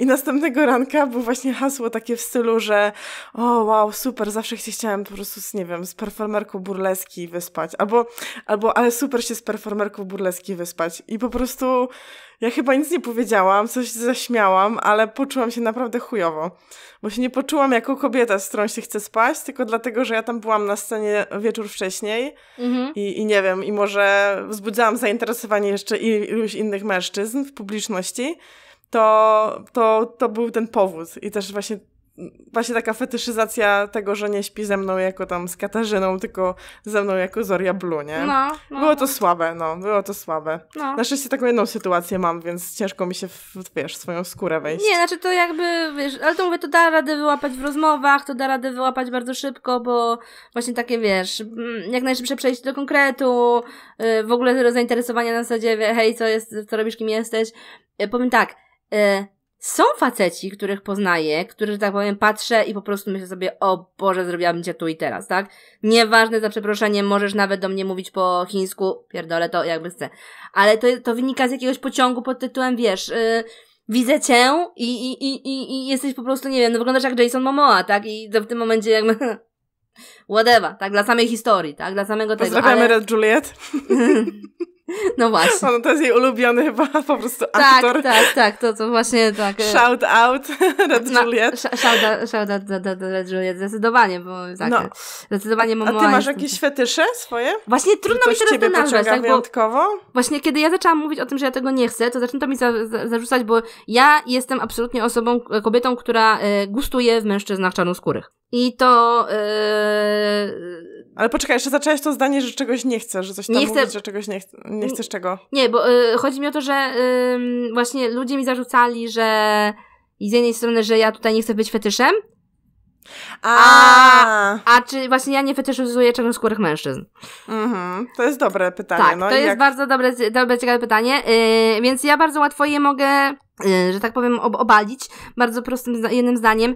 I następnego ranka było właśnie hasło takie w stylu, że o wow, super, zawsze się chciałem po prostu, z, nie wiem, z performerką burleski wyspać. Albo, albo ale super się z performerką burleski wyspać. I po prostu ja chyba nic nie powiedziałam, coś zaśmiałam, ale poczułam się naprawdę chujowo. Bo się nie poczułam jako kobieta, z którą się chce spać, tylko dlatego, że ja tam byłam na scenie wieczór wcześniej mhm. i, i nie wiem, i może wzbudzałam zainteresowanie jeszcze iluś innych mężczyzn w publiczności to, to, to był ten powód. I też właśnie właśnie taka fetyszyzacja tego, że nie śpi ze mną jako tam z Katarzyną, tylko ze mną jako Zoria Blue, nie? No, no było to no. słabe, no, było to słabe. No. Na szczęście taką jedną sytuację mam, więc ciężko mi się, w, wiesz, swoją skórę wejść. Nie, znaczy to jakby, wiesz, ale to mówię, to da radę wyłapać w rozmowach, to da radę wyłapać bardzo szybko, bo właśnie takie, wiesz, mm, jak najszybsze przejście do konkretu, y, w ogóle zainteresowania na zasadzie, hej, co jest, co robisz, kim jesteś. Y, powiem tak, y, są faceci, których poznaję, których, tak powiem, patrzę i po prostu myślę sobie, o Boże, zrobiłabym cię tu i teraz, tak? Nieważne za przeproszenie, możesz nawet do mnie mówić po chińsku, pierdolę to, jakby chcę. Ale to, to wynika z jakiegoś pociągu pod tytułem, wiesz, y, widzę cię i, i, i, i, i jesteś po prostu, nie wiem, no wyglądasz jak Jason Momoa, tak? I to w tym momencie jakby... (laughs) Whatever, tak? Dla samej historii, tak? Dla samego tego. Pozdrawiamy ale... Red Juliet. (laughs) No właśnie. No, to jest jej ulubiony chyba (laughs) po prostu tak, aktor. Tak, tak, to, to właśnie tak. E, shout out (laughs) Red no, Juliet. Shout out, shout out Red Juliet, zdecydowanie, bo tak, no. zdecydowanie bo A ty masz jakieś ten... fetysze swoje? Właśnie trudno mi teraz to nazwać. Tak, wyjątkowo? Właśnie kiedy ja zaczęłam mówić o tym, że ja tego nie chcę, to zaczęto mi za, za, zarzucać, bo ja jestem absolutnie osobą, e, kobietą, która y, gustuje w mężczyznach czarnoskórych. I to ale poczekaj, jeszcze zaczęłaś to zdanie, że czegoś nie chcesz, że coś tam nie chcę... że czegoś nie, ch nie chcesz czego. Nie, bo y, chodzi mi o to, że y, właśnie ludzie mi zarzucali, że z jednej strony, że ja tutaj nie chcę być fetyszem, a, a, a czy właśnie ja nie fetyszyzuję czarnoskórych mężczyzn? Mhm, to jest dobre pytanie. Tak, no to jest jak... bardzo dobre, dobre, ciekawe pytanie. Y, więc ja bardzo łatwo je mogę, y, że tak powiem, ob obalić. Bardzo prostym, jednym zdaniem.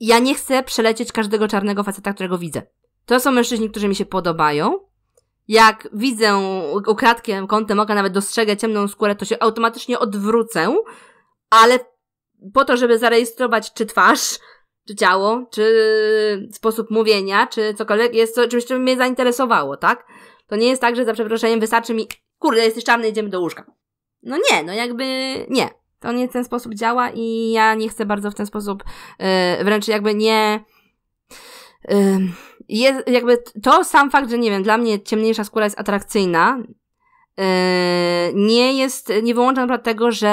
Ja nie chcę przelecieć każdego czarnego faceta, którego widzę. To są mężczyźni, którzy mi się podobają. Jak widzę ukradkiem, kątem oka, nawet dostrzegę ciemną skórę, to się automatycznie odwrócę, ale po to, żeby zarejestrować czy twarz, czy ciało, czy sposób mówienia, czy cokolwiek jest to czymś, co mnie zainteresowało, tak? To nie jest tak, że za przeproszeniem wystarczy mi, kurde, jesteś czarny, idziemy do łóżka. No nie, no jakby nie. To nie w ten sposób działa i ja nie chcę bardzo w ten sposób, yy, wręcz jakby nie... Yy, jest, jakby to sam fakt, że nie wiem, dla mnie ciemniejsza skóra jest atrakcyjna, e, nie jest, nie wyłączam akurat tego, że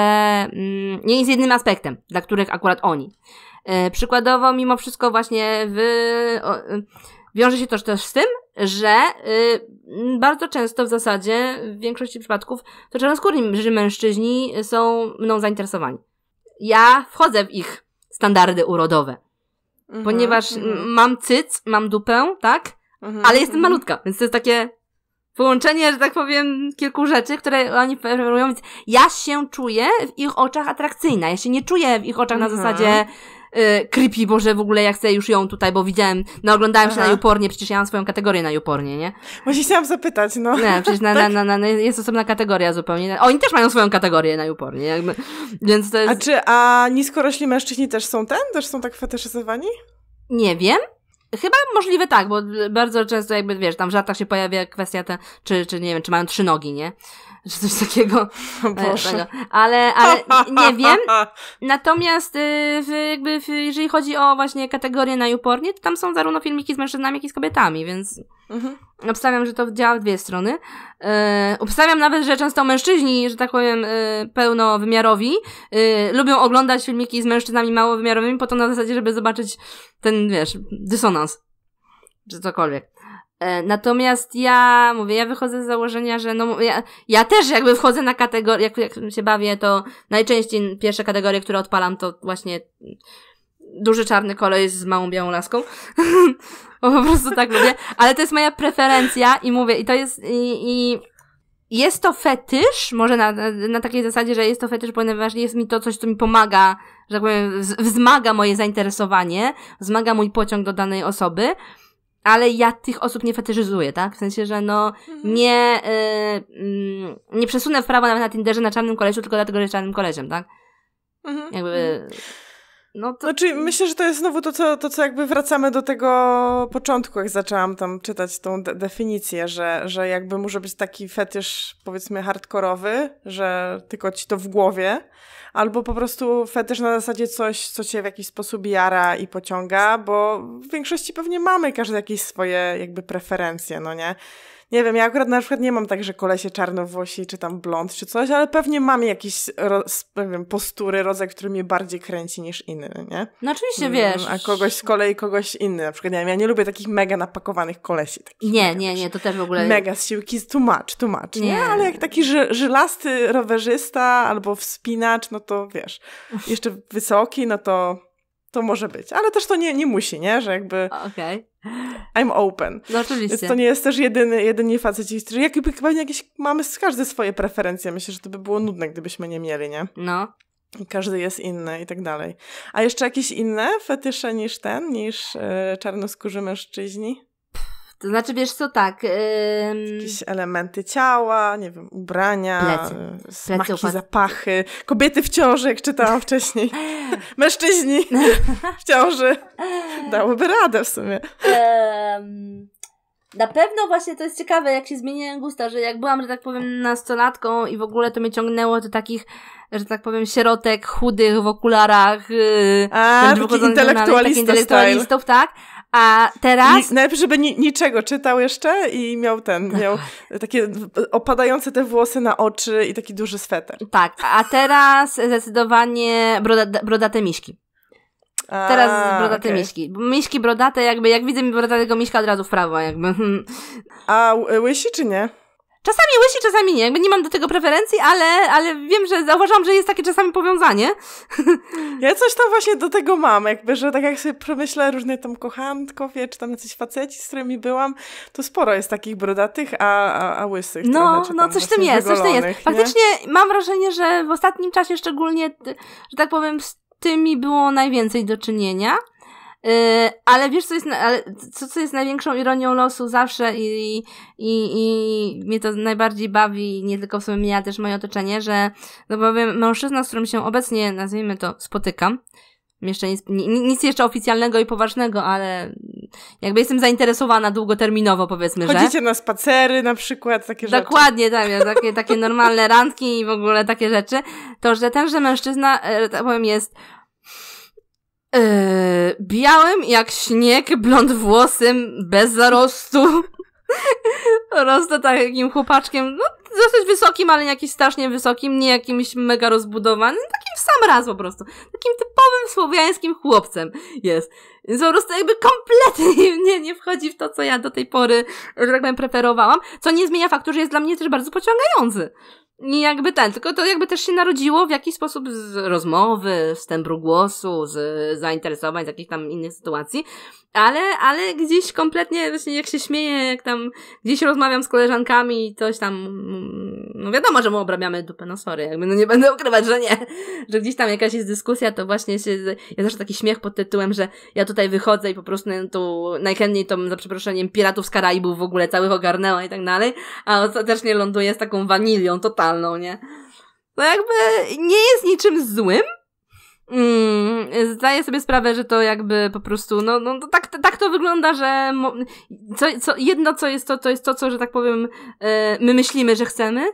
mm, nie jest jednym aspektem, dla których akurat oni. E, przykładowo, mimo wszystko właśnie o, wiąże się to też z tym, że y, bardzo często w zasadzie w większości przypadków to czarnoskórni mężczyźni są mną zainteresowani. Ja wchodzę w ich standardy urodowe Mhm, ponieważ mhm. mam cyc, mam dupę, tak? Mhm, Ale jestem malutka, więc to jest takie połączenie, że tak powiem, kilku rzeczy, które oni preferują, więc ja się czuję w ich oczach atrakcyjna. Ja się nie czuję w ich oczach na zasadzie y, creepy, że w ogóle ja chcę już ją tutaj, bo widziałem, no oglądałem Aha. się na Jupornie, przecież ja mam swoją kategorię na Jupornie, nie? Właśnie chciałam zapytać, no. Nie, przecież na, (laughs) tak? na, na, na, jest osobna kategoria zupełnie. Oni też mają swoją kategorię na Jupornie, jakby. Więc to jest... A czy, a niskorośli mężczyźni też są ten? Też są tak fetyszyzowani? Nie wiem. Chyba możliwe tak, bo bardzo często jakby, wiesz, tam w żartach się pojawia kwestia ta, czy, czy nie wiem, czy mają trzy nogi, nie? czy coś takiego. E, Boże. Ale, ale nie wiem. (laughs) Natomiast y, w, jakby w, jeżeli chodzi o właśnie kategorie na upornie, to tam są zarówno filmiki z mężczyznami, jak i z kobietami, więc mhm. obstawiam, że to działa w dwie strony. E, obstawiam nawet, że często mężczyźni, że tak powiem, e, pełnowymiarowi e, lubią oglądać filmiki z mężczyznami małowymiarowymi po to na zasadzie, żeby zobaczyć ten, wiesz, dysonans czy cokolwiek. E, natomiast ja mówię, ja wychodzę z założenia, że no ja, ja też jakby wchodzę na kategorię, jak, jak się bawię, to najczęściej pierwsze kategorie, które odpalam, to właśnie duży czarny kolej z małą białą laską. Bo (laughs) po prostu tak lubię. Ale to jest moja preferencja i mówię, i to jest, i, i jest to fetysz, może na, na takiej zasadzie, że jest to fetysz, ponieważ jest mi to coś, co mi pomaga, że tak powiem, wzmaga moje zainteresowanie, wzmaga mój pociąg do danej osoby ale ja tych osób nie fetyszyzuję, tak? W sensie, że no mhm. nie, yy, nie przesunę w prawo nawet na Tinderze na czarnym koleżu, tylko dlatego, że jest czarnym koleżem, tak? Mhm. Jakby... Mhm. No to... Znaczy, myślę, że to jest znowu to co, to, co jakby wracamy do tego początku, jak zaczęłam tam czytać tą de definicję, że, że jakby może być taki fetysz, powiedzmy, hardkorowy, że tylko ci to w głowie, albo po prostu fetysz na zasadzie coś, co cię w jakiś sposób jara i pociąga, bo w większości pewnie mamy każdy jakieś swoje jakby preferencje, no nie? Nie wiem, ja akurat na przykład nie mam tak, że kolesie czarnowłosi, czy tam blond, czy coś, ale pewnie mam jakieś nie wiem, postury, rodzaj, który mnie bardziej kręci niż inny, nie? No oczywiście, mm, wiesz. A kogoś z kolei kogoś inny, na przykład, nie wiem, ja nie lubię takich mega napakowanych kolesi. Takich, nie, nie, nie, to też w ogóle... Mega z siłki, tłumacz, tłumacz, nie. nie? Ale jak taki ży, żylasty rowerzysta albo wspinacz, no to wiesz, jeszcze wysoki, no to to może być. Ale też to nie, nie musi, nie? Że jakby. Okej. Okay. I'm open. No oczywiście. Więc to nie jest też jedyny, jedyni faceci, którzy. Jak, pewnie jakieś mamy każdy swoje preferencje. Myślę, że to by było nudne, gdybyśmy nie mieli, nie? No. I każdy jest inny i tak dalej. A jeszcze jakieś inne fetysze niż ten, niż yy, czarnoskórzy mężczyźni? To znaczy, wiesz co, tak. Ym... Jakieś elementy ciała, nie wiem, ubrania, plecy. Y, smaki, plecy zapachy. Kobiety w ciąży, jak czytałam (laughs) wcześniej. Mężczyźni w ciąży. Dałoby radę w sumie. Na pewno właśnie to jest ciekawe, jak się zmieniają gusta, że jak byłam, że tak powiem, nastolatką i w ogóle to mnie ciągnęło do takich, że tak powiem, sierotek chudych w okularach. Y, A, takich intelektualistów, intelektualistów tak. A teraz. I żeby ni niczego czytał jeszcze i miał ten, tak. miał takie opadające te włosy na oczy i taki duży sweter. Tak, a teraz zdecydowanie broda brodate miśki. A, teraz brodate okay. miśki. Miśki brodate, jakby jak widzę brodatego miśka od razu w prawo, jakby. A łysi czy nie? Czasami łysi, czasami nie. Jakby nie mam do tego preferencji, ale, ale wiem, że zauważam, że jest takie czasami powiązanie. (laughs) Ja coś tam właśnie do tego mam, jakby, że tak jak sobie przemyślę różne tam kochankowie, czy tam jacyś faceci, z którymi byłam, to sporo jest takich brodatych, a, a, a łysych. No, trochę, no coś tym jest, coś tym jest. Faktycznie nie? mam wrażenie, że w ostatnim czasie szczególnie, że tak powiem, z tymi było najwięcej do czynienia. Y, ale wiesz, co jest, ale co, co jest największą ironią losu zawsze i, i, i mnie to najbardziej bawi, nie tylko w sumie mnie, ale też moje otoczenie, że no powiem, mężczyzna, z którym się obecnie, nazwijmy to, spotykam, jeszcze nic, nic jeszcze oficjalnego i poważnego, ale jakby jestem zainteresowana długoterminowo, powiedzmy, Chodzicie że. Chodzicie na spacery na przykład, takie Dokładnie, rzeczy. Dokładnie, tak, takie, takie normalne randki i w ogóle takie rzeczy. To, że tenże mężczyzna, e, tak powiem, jest Yy, białym jak śnieg, blond włosym, bez zarostu. (laughs) Rosta takim chłopaczkiem, no dosyć wysokim, ale nie jakimś strasznie wysokim, nie jakimś mega rozbudowanym, takim w sam raz po prostu. Takim typowym słowiańskim chłopcem jest. Więc po prostu jakby kompletnie (laughs) nie, nie wchodzi w to, co ja do tej pory, że tak powiem, preferowałam, co nie zmienia faktu, że jest dla mnie też bardzo pociągający nie jakby ten, tylko to jakby też się narodziło w jakiś sposób z rozmowy, z tembru głosu, z zainteresowań, z jakichś tam innych sytuacji, ale, ale gdzieś kompletnie, właśnie jak się śmieję, jak tam gdzieś rozmawiam z koleżankami i coś tam, mm, no wiadomo, że mu obrabiamy dupę, no sorry, jakby no nie będę ukrywać, że nie, że gdzieś tam jakaś jest dyskusja, to właśnie się, ja zawsze taki śmiech pod tytułem, że ja tutaj wychodzę i po prostu no, tu najchętniej to, za przeproszeniem, piratów z Karaibów w ogóle całych ogarnęła i tak dalej, a ostatecznie ląduję z taką wanilią totalną, seksualną, nie? To no jakby nie jest niczym złym. Mm, zdaję sobie sprawę, że to jakby po prostu, no, no to tak, tak to wygląda, że co, co, jedno co jest to, to jest to, co, że tak powiem, yy, my myślimy, że chcemy,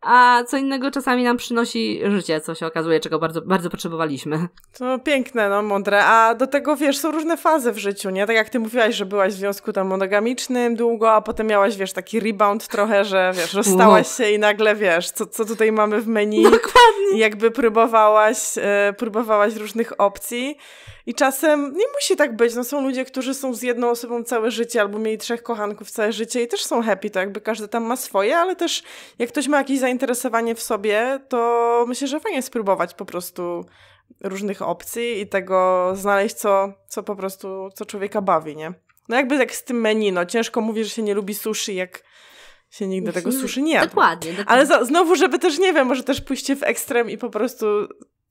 a co innego czasami nam przynosi życie, co się okazuje, czego bardzo, bardzo potrzebowaliśmy. To piękne, no mądre. A do tego, wiesz, są różne fazy w życiu, nie? Tak jak ty mówiłaś, że byłaś w związku tam monogamicznym długo, a potem miałaś, wiesz, taki rebound trochę, że wiesz, rozstałaś wow. się i nagle, wiesz, co, co tutaj mamy w menu. Dokładnie. I jakby próbowałaś, e, próbowałaś różnych opcji. I czasem nie musi tak być. No, są ludzie, którzy są z jedną osobą całe życie albo mieli trzech kochanków całe życie i też są happy. To jakby każdy tam ma swoje, ale też jak ktoś ma jakiś zainteresowanie w sobie, to myślę, że fajnie spróbować po prostu różnych opcji i tego znaleźć, co, co po prostu, co człowieka bawi, nie? No jakby tak z tym menu, no ciężko mówi, że się nie lubi sushi, jak się nigdy tego suszy nie jadł. Dokładnie. dokładnie. Ale za, znowu, żeby też, nie wiem, może też pójście w ekstrem i po prostu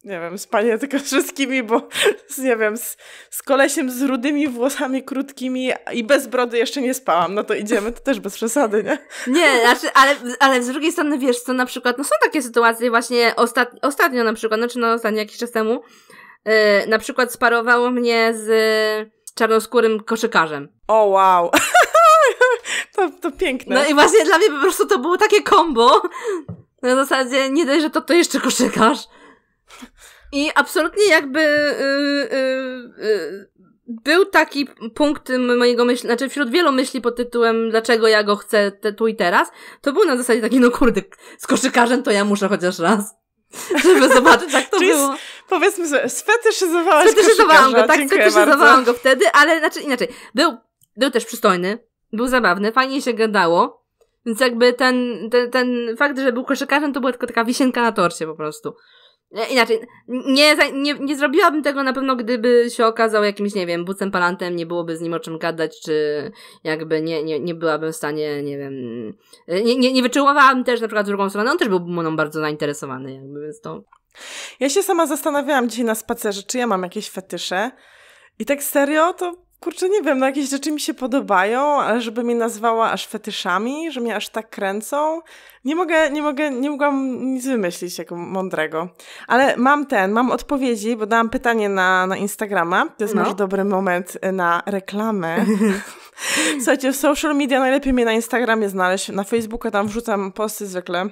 nie wiem, spanie (laughs) tylko wszystkimi, bo z, nie wiem, z, z kolesiem z rudymi włosami krótkimi i bez brody jeszcze nie spałam, no to idziemy, to też bez przesady, nie? Nie, znaczy, ale, ale z drugiej strony, wiesz, co na przykład, no są takie sytuacje właśnie ostat, ostatnio na przykład, znaczy no ostatnio jakiś czas temu, yy, na przykład sparowało mnie z czarnoskórym koszykarzem. O, oh, wow! (laughs) to, to piękne. No i właśnie dla mnie po prostu to było takie kombo. Na zasadzie nie dość, że to, to jeszcze koszykarz. I absolutnie jakby yy, yy, był taki punkt mojego myśli, znaczy wśród wielu myśli pod tytułem dlaczego ja go chcę te, tu i teraz, to był na zasadzie taki, no kurde, z koszykarzem to ja muszę chociaż raz. (laughs) Żeby zobaczyć, jak to Czyli było. Powiedzmy sobie, sfetyszyzowałaś Sfetyszyzowałam go, tak, sfetyszyzowałam go wtedy, ale znaczy inaczej. Był, był też przystojny, był zabawny, fajnie się gadało, więc jakby ten, ten, ten fakt, że był koszykarzem, to była tylko taka wisienka na torcie po prostu. Inaczej, nie, nie, nie zrobiłabym tego na pewno, gdyby się okazał jakimś, nie wiem, bucem palantem, nie byłoby z nim o czym gadać, czy jakby nie, nie, nie byłabym w stanie, nie wiem, nie, nie, nie też na przykład z drugą stronę, on też byłby mną bardzo zainteresowany, jakby, więc to... Ja się sama zastanawiałam dzisiaj na spacerze, czy ja mam jakieś fetysze i tak serio, to Kurczę, nie wiem, no jakieś rzeczy mi się podobają, ale żeby mnie nazwała aż fetyszami, że mnie aż tak kręcą, nie mogę, nie mogę, nie mogłam nic wymyślić jako mądrego. Ale mam ten, mam odpowiedzi, bo dałam pytanie na, na Instagrama. To jest no. może dobry moment y, na reklamę. (laughs) Słuchajcie, w social media najlepiej mnie na Instagramie znaleźć, na Facebooka tam wrzucam posty zwykle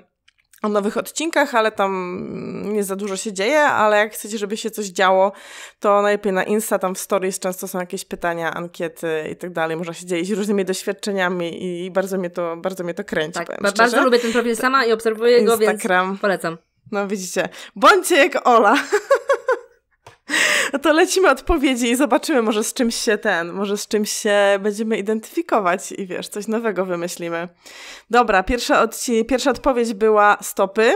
o nowych odcinkach, ale tam nie za dużo się dzieje, ale jak chcecie, żeby się coś działo, to najlepiej na Insta, tam w stories często są jakieś pytania, ankiety i tak dalej, można się dzielić różnymi doświadczeniami i bardzo mnie to, bardzo mnie to kręci, tak, Bardzo lubię ten profil sama i obserwuję Instagram. go, więc polecam. No widzicie, bądźcie jak Ola. (laughs) No (laughs) to lecimy odpowiedzi i zobaczymy, może z czymś się ten, może z czymś się będziemy identyfikować i wiesz, coś nowego wymyślimy. Dobra, pierwsza, odci- pierwsza odpowiedź była stopy.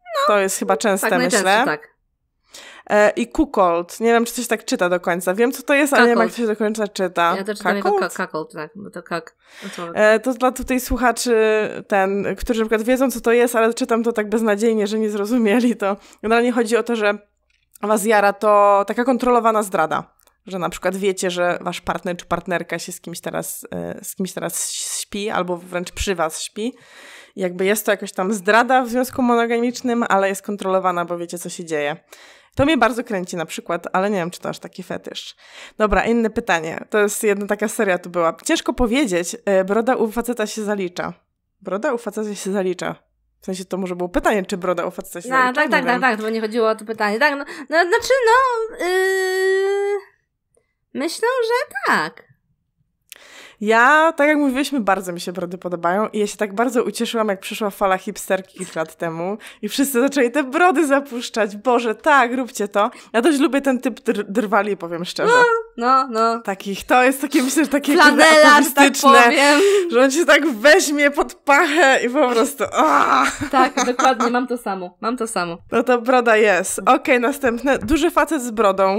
No, to jest chyba tak częste, tak, myślę. Tak. E, I kukold. Nie wiem, czy coś tak czyta do końca. Wiem, co to jest, ale nie wiem, jak to się do końca czyta. Ja to czytam jako tak. No to kak. No to... E, to dla tutaj słuchaczy, ten, którzy na przykład wiedzą, co to jest, ale czytam to tak beznadziejnie, że nie zrozumieli. To generalnie chodzi o to, że was jara, to taka kontrolowana zdrada. Że na przykład wiecie, że wasz partner czy partnerka się z kimś teraz, e, z kimś teraz śpi, albo wręcz przy was śpi. Jakby jest to jakoś tam zdrada w związku monogamicznym, ale jest kontrolowana, bo wiecie, co się dzieje. To mnie bardzo kręci na przykład, ale nie wiem, czy to aż taki fetysz. Dobra, inne pytanie. To jest jedna taka seria tu była. Ciężko powiedzieć, e, broda u faceta się zalicza. Broda u faceta się zalicza. W sensie to może było pytanie, czy broda u faceta się no, Tak, tak, tak, tak, bo tak, nie chodziło o to pytanie. Tak, no, no znaczy, no... Yy, myślę, że tak. Ja, tak jak mówiliśmy, bardzo mi się brody podobają i ja się tak bardzo ucieszyłam, jak przyszła fala hipsterki kilka lat temu i wszyscy zaczęli te brody zapuszczać. Boże, tak, róbcie to. Ja dość lubię ten typ dr drwali, powiem szczerze. No no, no. Takich, to jest takie, myślę, że takie akustyczne, tak że on się tak weźmie pod pachę i po prostu Tak, dokładnie, mam to samo, mam to samo. No to broda jest. Okej, okay, następne. Duży facet z brodą.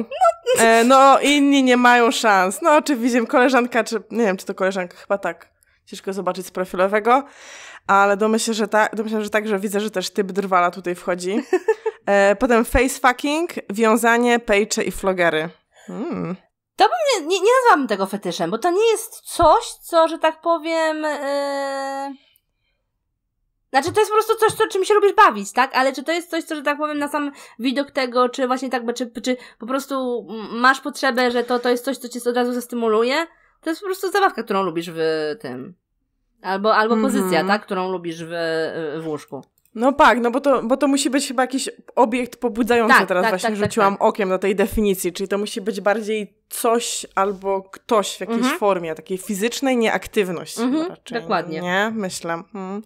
No. E, no, inni nie mają szans. No, oczywiście koleżanka, czy nie wiem, czy to koleżanka, chyba tak. Ciężko zobaczyć z profilowego, ale domyślam, że, ta, domyślę, że tak, że widzę, że też typ drwala tutaj wchodzi. (laughs) E, potem face fucking, wiązanie, pejcze i flogery. Hmm. To bym nie, nie, nie nazwałabym tego fetyszem, bo to nie jest coś, co, że tak powiem. Yy... Znaczy, to jest po prostu coś, co, czym się lubisz bawić, tak? Ale czy to jest coś, co, że tak powiem, na sam widok tego, czy właśnie tak, czy, czy po prostu masz potrzebę, że to, to jest coś, co cię od razu zastymuluje? To jest po prostu zabawka, którą lubisz w tym. Albo, albo mm -hmm. pozycja, mhm. tak? Którą lubisz w, w łóżku. No tak, no bo to, bo to musi być chyba jakiś obiekt pobudzający. Tak, Teraz tak, właśnie tak, tak rzuciłam tak. okiem na tej definicji, czyli to musi być bardziej coś albo ktoś w jakiejś mhm. formie, takiej fizycznej nieaktywności. Mhm, raczej, no dokładnie. Nie, myślę. Hmm.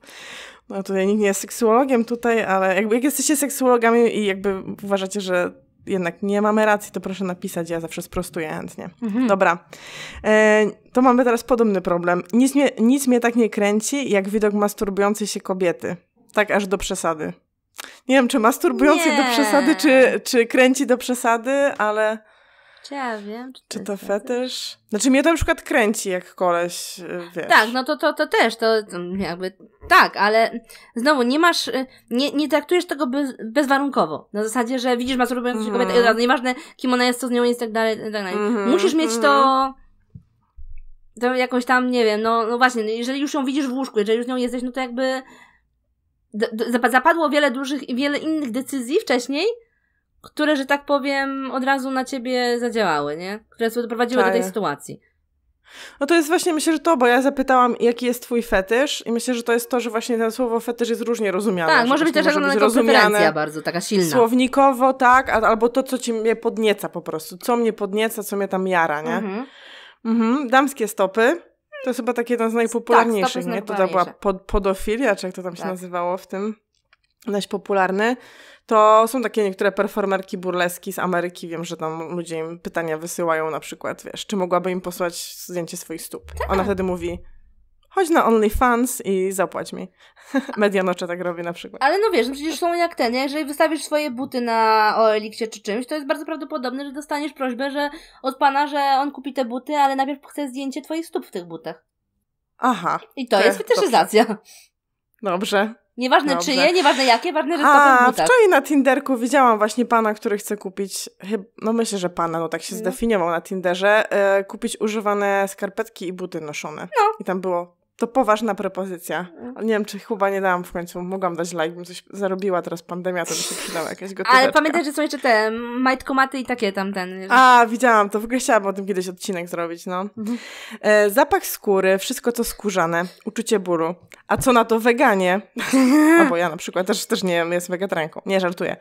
No tutaj nikt nie jest seksuologiem tutaj, ale jakby, jak jesteście seksuologami i jakby uważacie, że jednak nie mamy racji, to proszę napisać, ja zawsze sprostuję chętnie. Mhm. Dobra, e, to mamy teraz podobny problem. Nic mnie, nic mnie tak nie kręci, jak widok masturbującej się kobiety tak aż do przesady. Nie wiem, czy masturbujący do przesady, czy, czy kręci do przesady, ale... Czy ja wiem. Czy, czy to fetysz? fetysz? Znaczy mnie to na przykład kręci, jak koleś, y, wiesz. Tak, no to, to, to też, to jakby tak, ale znowu nie masz, y, nie, nie traktujesz tego bez, bezwarunkowo. Na zasadzie, że widzisz masturbującą się mhm. kobietę nieważne kim ona jest, co z nią jest i tak dalej, tak dalej. Mhm, Musisz mieć to mhm. to jakoś tam, nie wiem, no, no właśnie, no jeżeli już ją widzisz w łóżku, jeżeli już nią jesteś, no to jakby zapadło wiele dużych i wiele innych decyzji wcześniej, które, że tak powiem, od razu na ciebie zadziałały, nie? Które doprowadziły Czaję. do tej sytuacji. No to jest właśnie, myślę, że to, bo ja zapytałam, jaki jest twój fetysz i myślę, że to jest to, że właśnie to słowo fetysz jest różnie rozumiane. Tak, może być też może być rozumiane bardzo taka silna. Słownikowo, tak, albo to, co ci mnie podnieca po prostu. Co mnie podnieca, co mnie tam jara, nie? Mhm. Mhm. Damskie stopy. To jest chyba takie jedna z najpopularniejszych, tak, nie? To, to była pod, podofilia, czy jak to tam się tak. nazywało w tym dość popularny, to są takie niektóre performerki burleski z Ameryki. Wiem, że tam ludzie im pytania wysyłają na przykład, wiesz, czy mogłaby im posłać zdjęcie swoich stóp. Tak. Ona wtedy mówi, chodź na OnlyFans i zapłać mi. (laughs) Medianocze tak robi na przykład. Ale no wiesz, no przecież są jak ten, nie? jeżeli wystawisz swoje buty na olx czy czymś, to jest bardzo prawdopodobne, że dostaniesz prośbę że od pana, że on kupi te buty, ale najpierw chce zdjęcie twoich stóp w tych butach. Aha. I to jest fetyszyzacja. Dobrze. Nieważne Dobrze. czyje, nieważne jakie, ważne, że A, wczoraj na Tinderku widziałam właśnie pana, który chce kupić, no myślę, że pana, no tak się no. zdefiniował na Tinderze, e, kupić używane skarpetki i buty noszone. No. I tam było to poważna propozycja. Mhm. Nie wiem, czy chyba nie dałam w końcu. Mogłam dać like, bym coś zarobiła teraz pandemia, to by się przydała jakaś gotówka. Ale pamiętaj, że są jeszcze te majtkomaty i takie tamten. A, widziałam to. W ogóle chciałam o tym kiedyś odcinek zrobić, no. Mhm. E, zapach skóry, wszystko co skórzane, uczucie bólu. A co na to weganie? (laughs) Albo ja na przykład też, też nie jestem jest wegetarianką. Nie, żartuję.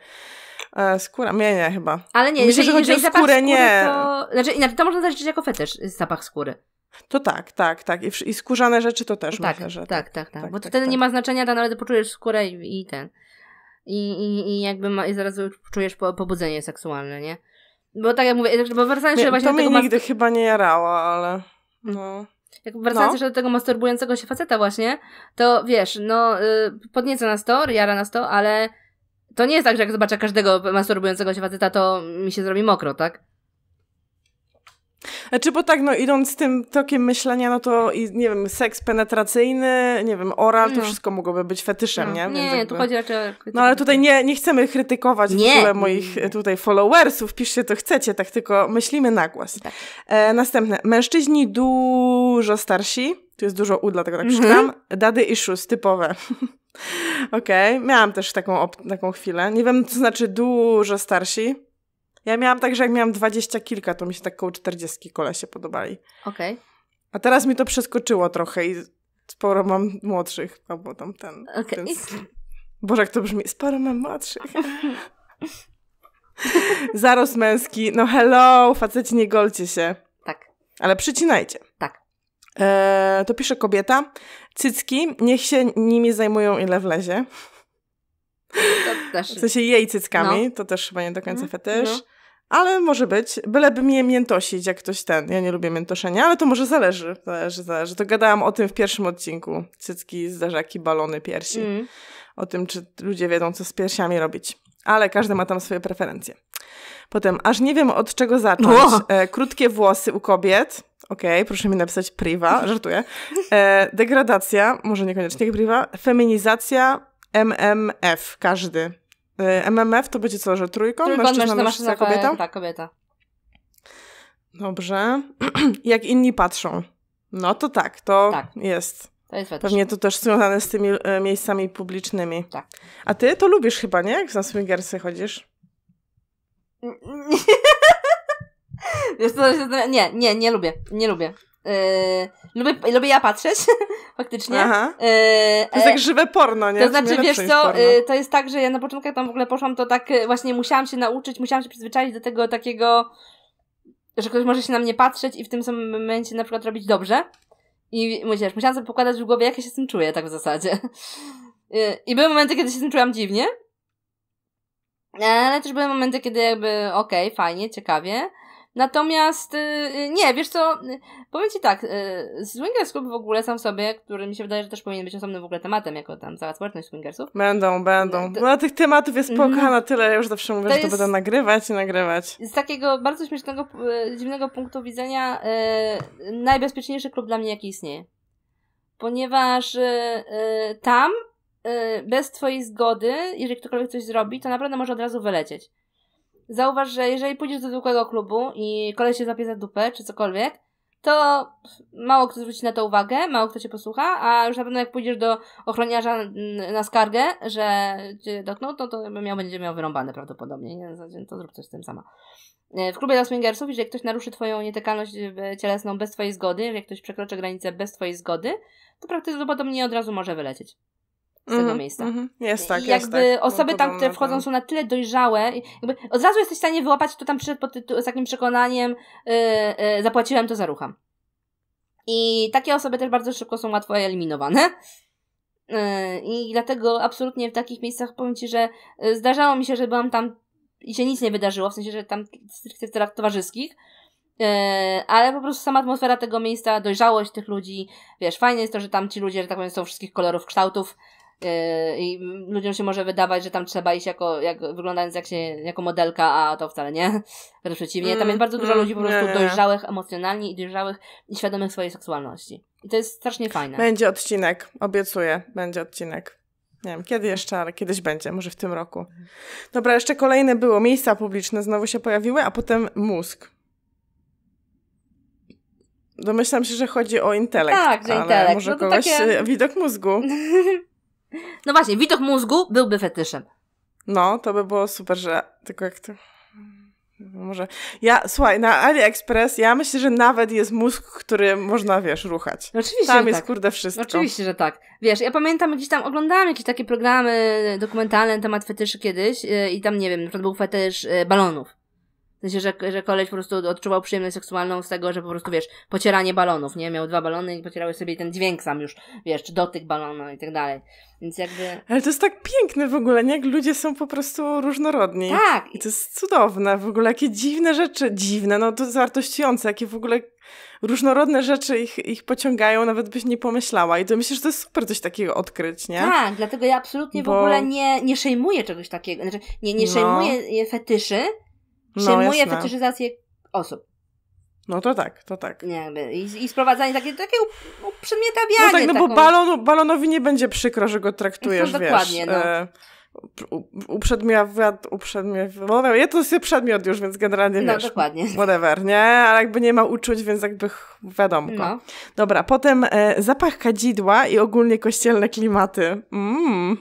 E, skóra, nie, nie, chyba. Ale nie, Myślę, jeżeli, że chodzi jeżeli o skórę, nie. To, znaczy, to można zaliczyć jako fetysz, y, zapach skóry. To tak, tak, tak. I, i skórzane rzeczy to też tak, myślę, że... Tak, tak, tak. tak, tak bo to tak, wtedy tak. nie ma znaczenia, tam nawet poczujesz skórę i, i ten... I, i, i jakby ma, i zaraz czujesz po, pobudzenie seksualne, nie? Bo tak jak mówię, znaczy, bo wracając jeszcze właśnie to do tego... To nigdy chyba nie jarała, ale... Mm. No... Jak wracając no. do tego masturbującego się faceta właśnie, to wiesz, no, y, podnieca nas to, jara nas to, ale to nie jest tak, że jak zobaczę każdego masturbującego się faceta, to mi się zrobi mokro, tak? Znaczy, bo tak, no idąc tym tokiem myślenia, no to i, nie wiem, seks penetracyjny, nie wiem, oral, no. to wszystko mogłoby być fetyszem, no. nie? Więc nie, jakby... tu chodzi raczej o... No ale tutaj nie, nie chcemy krytykować nie. w ogóle moich e, tutaj followersów, piszcie to chcecie, tak tylko myślimy na głos. Tak. E, następne. Mężczyźni dużo starsi, tu jest dużo u, dlatego tak mhm. Mm dady issues, typowe. (laughs) Okej, okay. miałam też taką, taką chwilę. Nie wiem, co znaczy dużo starsi. Ja miałam tak, że jak miałam dwadzieścia kilka, to mi się tak koło 40 kolesie podobali. Okej. Okay. A teraz mi to przeskoczyło trochę i sporo mam młodszych, albo no tam ten. Okay. Więc... Boże, jak to brzmi. Sporo mam młodszych. (laughs) Zaros męski. No hello, faceci, nie golcie się. Tak. Ale przycinajcie. Tak. Eee, to pisze kobieta. Cycki, niech się nimi zajmują ile wlezie. To też. W sensie jej cyckami, no. to też chyba nie do końca mhm. fetysz. No. Ale może być. Byleby mnie miętosić, jak ktoś ten. Ja nie lubię miętoszenia, ale to może zależy. Zależy, zależy. To gadałam o tym w pierwszym odcinku. Cycki, zderzaki, balony, piersi. Mm. O tym, czy ludzie wiedzą, co z piersiami robić. Ale każdy ma tam swoje preferencje. Potem, aż nie wiem od czego zacząć. E, krótkie włosy u kobiet Okej, okay, proszę mi napisać priwa, żartuję. E, degradacja, może niekoniecznie priwa. Feminizacja, MMF, każdy. E, MMF to będzie co, że trójką? Trójkąt, mężczyzna, mężczyzna, kobieta? Tak, kobieta. Dobrze. (clears throat) Jak inni patrzą? No to tak, to tak. jest. To jest Pewnie to też związane z tymi e, miejscami publicznymi. Tak. A ty to lubisz chyba, nie? Jak na swingersy chodzisz? (laughs) Wiesz co, nie, nie, nie lubię, nie lubię. Yy, lubię, lubię ja patrzeć, (laughs) faktycznie. Aha. Yy, to jest jak e, żywe porno, nie? To znaczy, wiesz co, yy, to jest tak, że ja na początku jak tam w ogóle poszłam, to tak yy, właśnie musiałam się nauczyć, musiałam się przyzwyczaić do tego takiego, że ktoś może się na mnie patrzeć i w tym samym momencie na przykład robić dobrze. I wiesz, musiałam sobie pokładać w głowie, jak ja się z tym czuję, tak w zasadzie. (laughs) Yy, I były momenty, kiedy się z tym czułam dziwnie, ale też były momenty, kiedy jakby okej, okay, fajnie, ciekawie, Natomiast, y, y, nie, wiesz co, y, powiem Ci tak, Swingers Club w ogóle sam sobie, który mi się wydaje, że też powinien być osobnym w ogóle tematem, jako tam cała społeczność swingersów. Będą, będą. No no tych tematów jest spokojna mhm. na tyle, ja już zawsze mówię, to że to będę nagrywać i nagrywać. Z takiego bardzo śmiesznego, dziwnego punktu widzenia, najbezpieczniejszy klub dla mnie jaki istnieje. Ponieważ tam bez Twojej zgody, jeżeli ktokolwiek coś zrobi, to naprawdę może od razu wylecieć zauważ, że jeżeli pójdziesz do zwykłego klubu i koleś się zapie za dupę, czy cokolwiek, to mało kto zwróci na to uwagę, mało kto cię posłucha, a już na pewno jak pójdziesz do ochroniarza na skargę, że cię dotknął, no to miał, będzie miał wyrąbane prawdopodobnie, nie? To zrób coś z tym sama. E, w klubie dla swingersów, jeżeli ktoś naruszy twoją nietykalność e, cielesną bez twojej zgody, jeżeli ktoś przekroczy granicę bez twojej zgody, to prawdopodobnie od razu może wylecieć z tego mhm, miejsca. Mm, jest tak, I jest jakby tak. No, osoby no, tam, które wchodzą, tak. są na tyle dojrzałe, jakby od razu jesteś w stanie wyłapać, kto tam przyszedł pod, z takim przekonaniem, yy, yy, zapłaciłem, to zarucham. I takie osoby też bardzo szybko są łatwo eliminowane. Yy, I dlatego absolutnie w takich miejscach powiem Ci, że y, zdarzało mi się, że byłam tam i się nic nie wydarzyło, w sensie, że tam w celach towarzyskich, y, ale po prostu sama atmosfera tego miejsca, dojrzałość tych ludzi, wiesz, fajne jest to, że tam ci ludzie, że tak powiem, są wszystkich kolorów, kształtów, E, I ludziom się może wydawać, że tam trzeba iść jako, jak, wyglądając jak się, jako modelka, a to wcale nie. (laughs) Wręcz przeciwnie. tam jest mm, bardzo dużo mm, ludzi po prostu nie, nie. dojrzałych emocjonalnie i dojrzałych i świadomych swojej seksualności. I to jest strasznie fajne. Będzie odcinek, obiecuję, będzie odcinek. Nie wiem, kiedy jeszcze, ale kiedyś będzie, może w tym roku. Dobra, jeszcze kolejne było. Miejsca publiczne znowu się pojawiły, a potem mózg. Domyślam się, że chodzi o intelekt. Tak, że intelekt. Może no kogoś takie... E, widok mózgu. (laughs) No właśnie, widok mózgu byłby fetyszem. No, to by było super, że tylko jak to... Może. Ja, słuchaj, na AliExpress ja myślę, że nawet jest mózg, który można, wiesz, ruchać. Oczywiście. Tam jest, tak. kurde, wszystko. Oczywiście, że tak. Wiesz, ja pamiętam gdzieś tam, oglądałam jakieś takie programy dokumentalne na temat fetyszy kiedyś yy, i tam, nie wiem, na przykład był fetysz yy, balonów sensie, że, że koleś po prostu odczuwał przyjemność seksualną z tego, że po prostu, wiesz, pocieranie balonów, nie? Miał dwa balony i pocierały sobie ten dźwięk sam już, wiesz, czy dotyk balonu i tak dalej. Więc jakby... Ale to jest tak piękne w ogóle, nie? Jak ludzie są po prostu różnorodni. Tak! I to jest cudowne w ogóle, jakie dziwne rzeczy, dziwne, no to wartościujące, jakie w ogóle różnorodne rzeczy ich, ich pociągają, nawet byś nie pomyślała. I to myślę, że to jest super coś takiego odkryć, nie? Tak, dlatego ja absolutnie Bo... w ogóle nie, nie przejmuję czegoś takiego, znaczy nie, nie no. fetyszy, no, przyjmuje no, fetyszyzację osób. No to tak, to tak. Nie, jakby, i, I sprowadzanie takie, takie uprzedmiotawianie. No tak, no taką... bo balon, balonowi nie będzie przykro, że go traktujesz, no, dokładnie, wiesz. Dokładnie, no. E, Uprzedmiotawiat, ja to jest przedmiot już, więc generalnie, no, wiesz, dokładnie. whatever, nie? Ale jakby nie ma uczuć, więc jakby Wiadomo. No. Dobra, potem e, zapach kadzidła i ogólnie kościelne klimaty. Mm.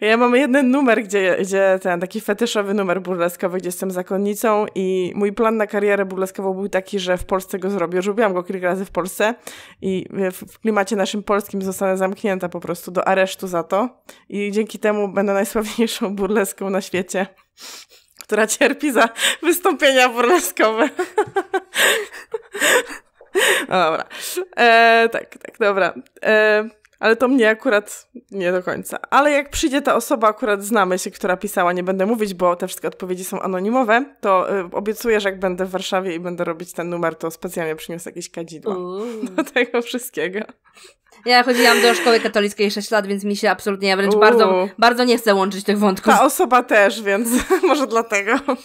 Ja mam jeden numer, gdzie, gdzie ten taki fetyszowy numer burleskowy, gdzie jestem zakonnicą i mój plan na karierę burleskową był taki, że w Polsce go zrobię. Już robiłam go kilka razy w Polsce i e, w, w klimacie naszym polskim zostanę zamknięta po prostu do aresztu za to i dzięki temu będę najsławniejszą burleską na świecie która cierpi za wystąpienia burleskowe. (laughs) (laughs) No dobra. E, tak, tak, dobra. E, ale to mnie akurat nie do końca. Ale jak przyjdzie ta osoba, akurat znamy się, która pisała, nie będę mówić, bo te wszystkie odpowiedzi są anonimowe, to y, obiecuję, że jak będę w Warszawie i będę robić ten numer, to specjalnie przyniosę jakieś kadzidło Uuu. do tego wszystkiego. Ja chodziłam do szkoły katolickiej 6 lat, więc mi się absolutnie, ja wręcz bardzo, bardzo nie chcę łączyć tych wątków. Ta osoba też, więc (laughs) może dlatego. Okej,